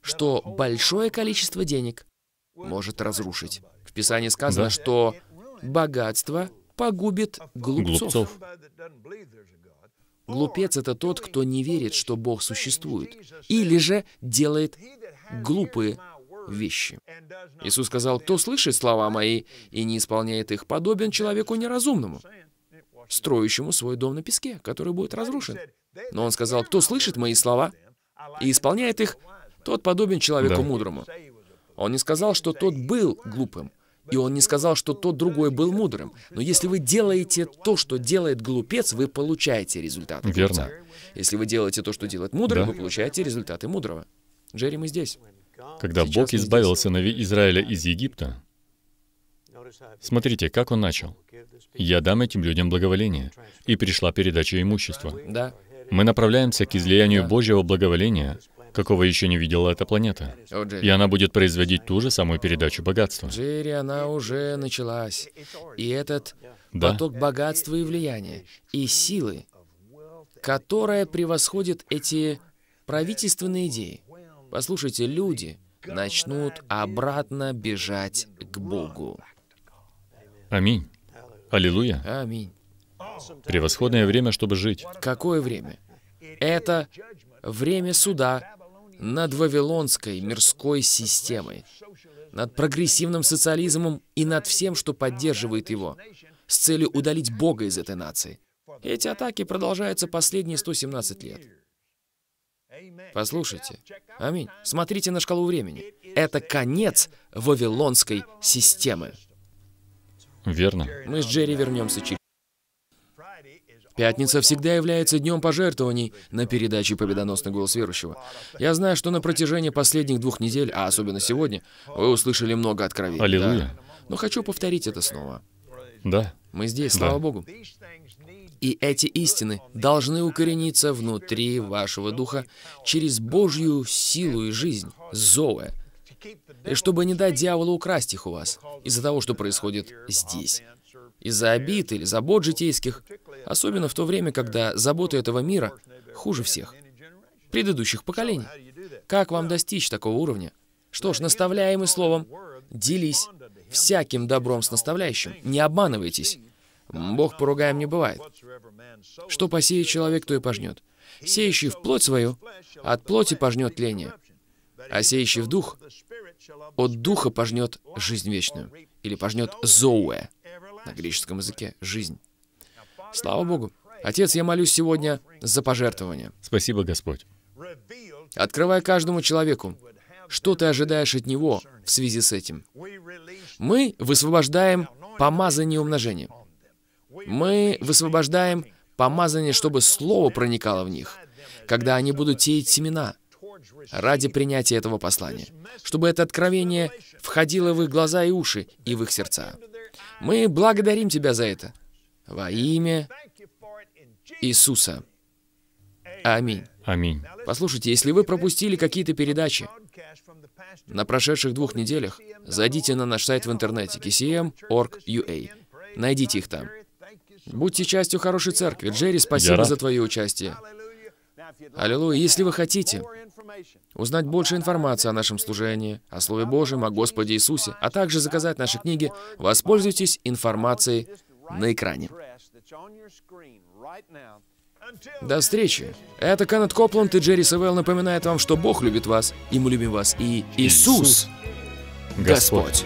что большое количество денег может разрушить. В Писании сказано, да. что богатство погубит глупцов. глупцов. Глупец — это тот, кто не верит, что Бог существует, или же делает глупые вещи. Иисус сказал, «Кто слышит слова Мои и не исполняет их, подобен человеку неразумному, строящему свой дом на песке, который будет разрушен». Но Он сказал, «Кто слышит Мои слова и исполняет их, тот подобен человеку да. мудрому». Он не сказал, что тот был глупым. И он не сказал, что тот другой был мудрым. Но если вы делаете то, что делает глупец, вы получаете результаты Верно. Если вы делаете то, что делает мудрый, да. вы получаете результаты мудрого. Джерри, мы здесь. Когда Сейчас Бог избавил сыновей Израиля из Египта, смотрите, как он начал. «Я дам этим людям благоволение». И пришла передача имущества. Да. Мы направляемся к излиянию да. Божьего благоволения какого еще не видела эта планета. и она будет производить ту же самую передачу богатства. Джерри, она уже началась. И этот да. поток богатства и влияния, и силы, которая превосходит эти правительственные идеи. Послушайте, люди начнут обратно бежать к Богу. Аминь. Аллилуйя. Аминь. Превосходное время, чтобы жить. Какое время? Это время суда над вавилонской мирской системой, над прогрессивным социализмом и над всем, что поддерживает его, с целью удалить Бога из этой нации. Эти атаки продолжаются последние 117 лет. Послушайте. Аминь. Смотрите на шкалу времени. Это конец вавилонской системы. Верно. Мы с Джерри вернемся через... Пятница всегда является днем пожертвований на передаче «Победоносный голос верующего». Я знаю, что на протяжении последних двух недель, а особенно сегодня, вы услышали много откровений. Аллилуйя. Да? Но хочу повторить это снова. Да. Мы здесь, слава да. Богу. И эти истины должны укорениться внутри вашего духа через Божью силу и жизнь, Зоэ, и чтобы не дать дьяволу украсть их у вас из-за того, что происходит здесь, из-за обид или забот житейских, особенно в то время, когда заботы этого мира хуже всех, предыдущих поколений. Как вам достичь такого уровня? Что ж, наставляемый словом, делись всяким добром с наставляющим, не обманывайтесь. Бог поругаем не бывает. Что посеет человек, то и пожнет. Сеющий в плоть свою, от плоти пожнет тление. А сеющий в дух, от духа пожнет жизнь вечную. Или пожнет зоуэ на греческом языке — жизнь. Слава Богу. Отец, я молюсь сегодня за пожертвование. Спасибо, Господь. Открывай каждому человеку, что ты ожидаешь от него в связи с этим. Мы высвобождаем помазание умножения. Мы высвобождаем помазание, чтобы слово проникало в них, когда они будут теять семена ради принятия этого послания, чтобы это откровение входило в их глаза и уши и в их сердца. Мы благодарим Тебя за это. Во имя Иисуса. Аминь. Аминь. Послушайте, если вы пропустили какие-то передачи на прошедших двух неделях, зайдите на наш сайт в интернете kcm.org.ua. Эм Найдите их там. Будьте частью хорошей церкви. Джерри, спасибо за твое участие. Аллилуйя. Если вы хотите узнать больше информации о нашем служении, о Слове Божьем, о Господе Иисусе, а также заказать наши книги, воспользуйтесь информацией на экране. До встречи. Это Кеннет Копланд и Джерри Севелл напоминает вам, что Бог любит вас, и мы любим вас, и Иисус. Господь.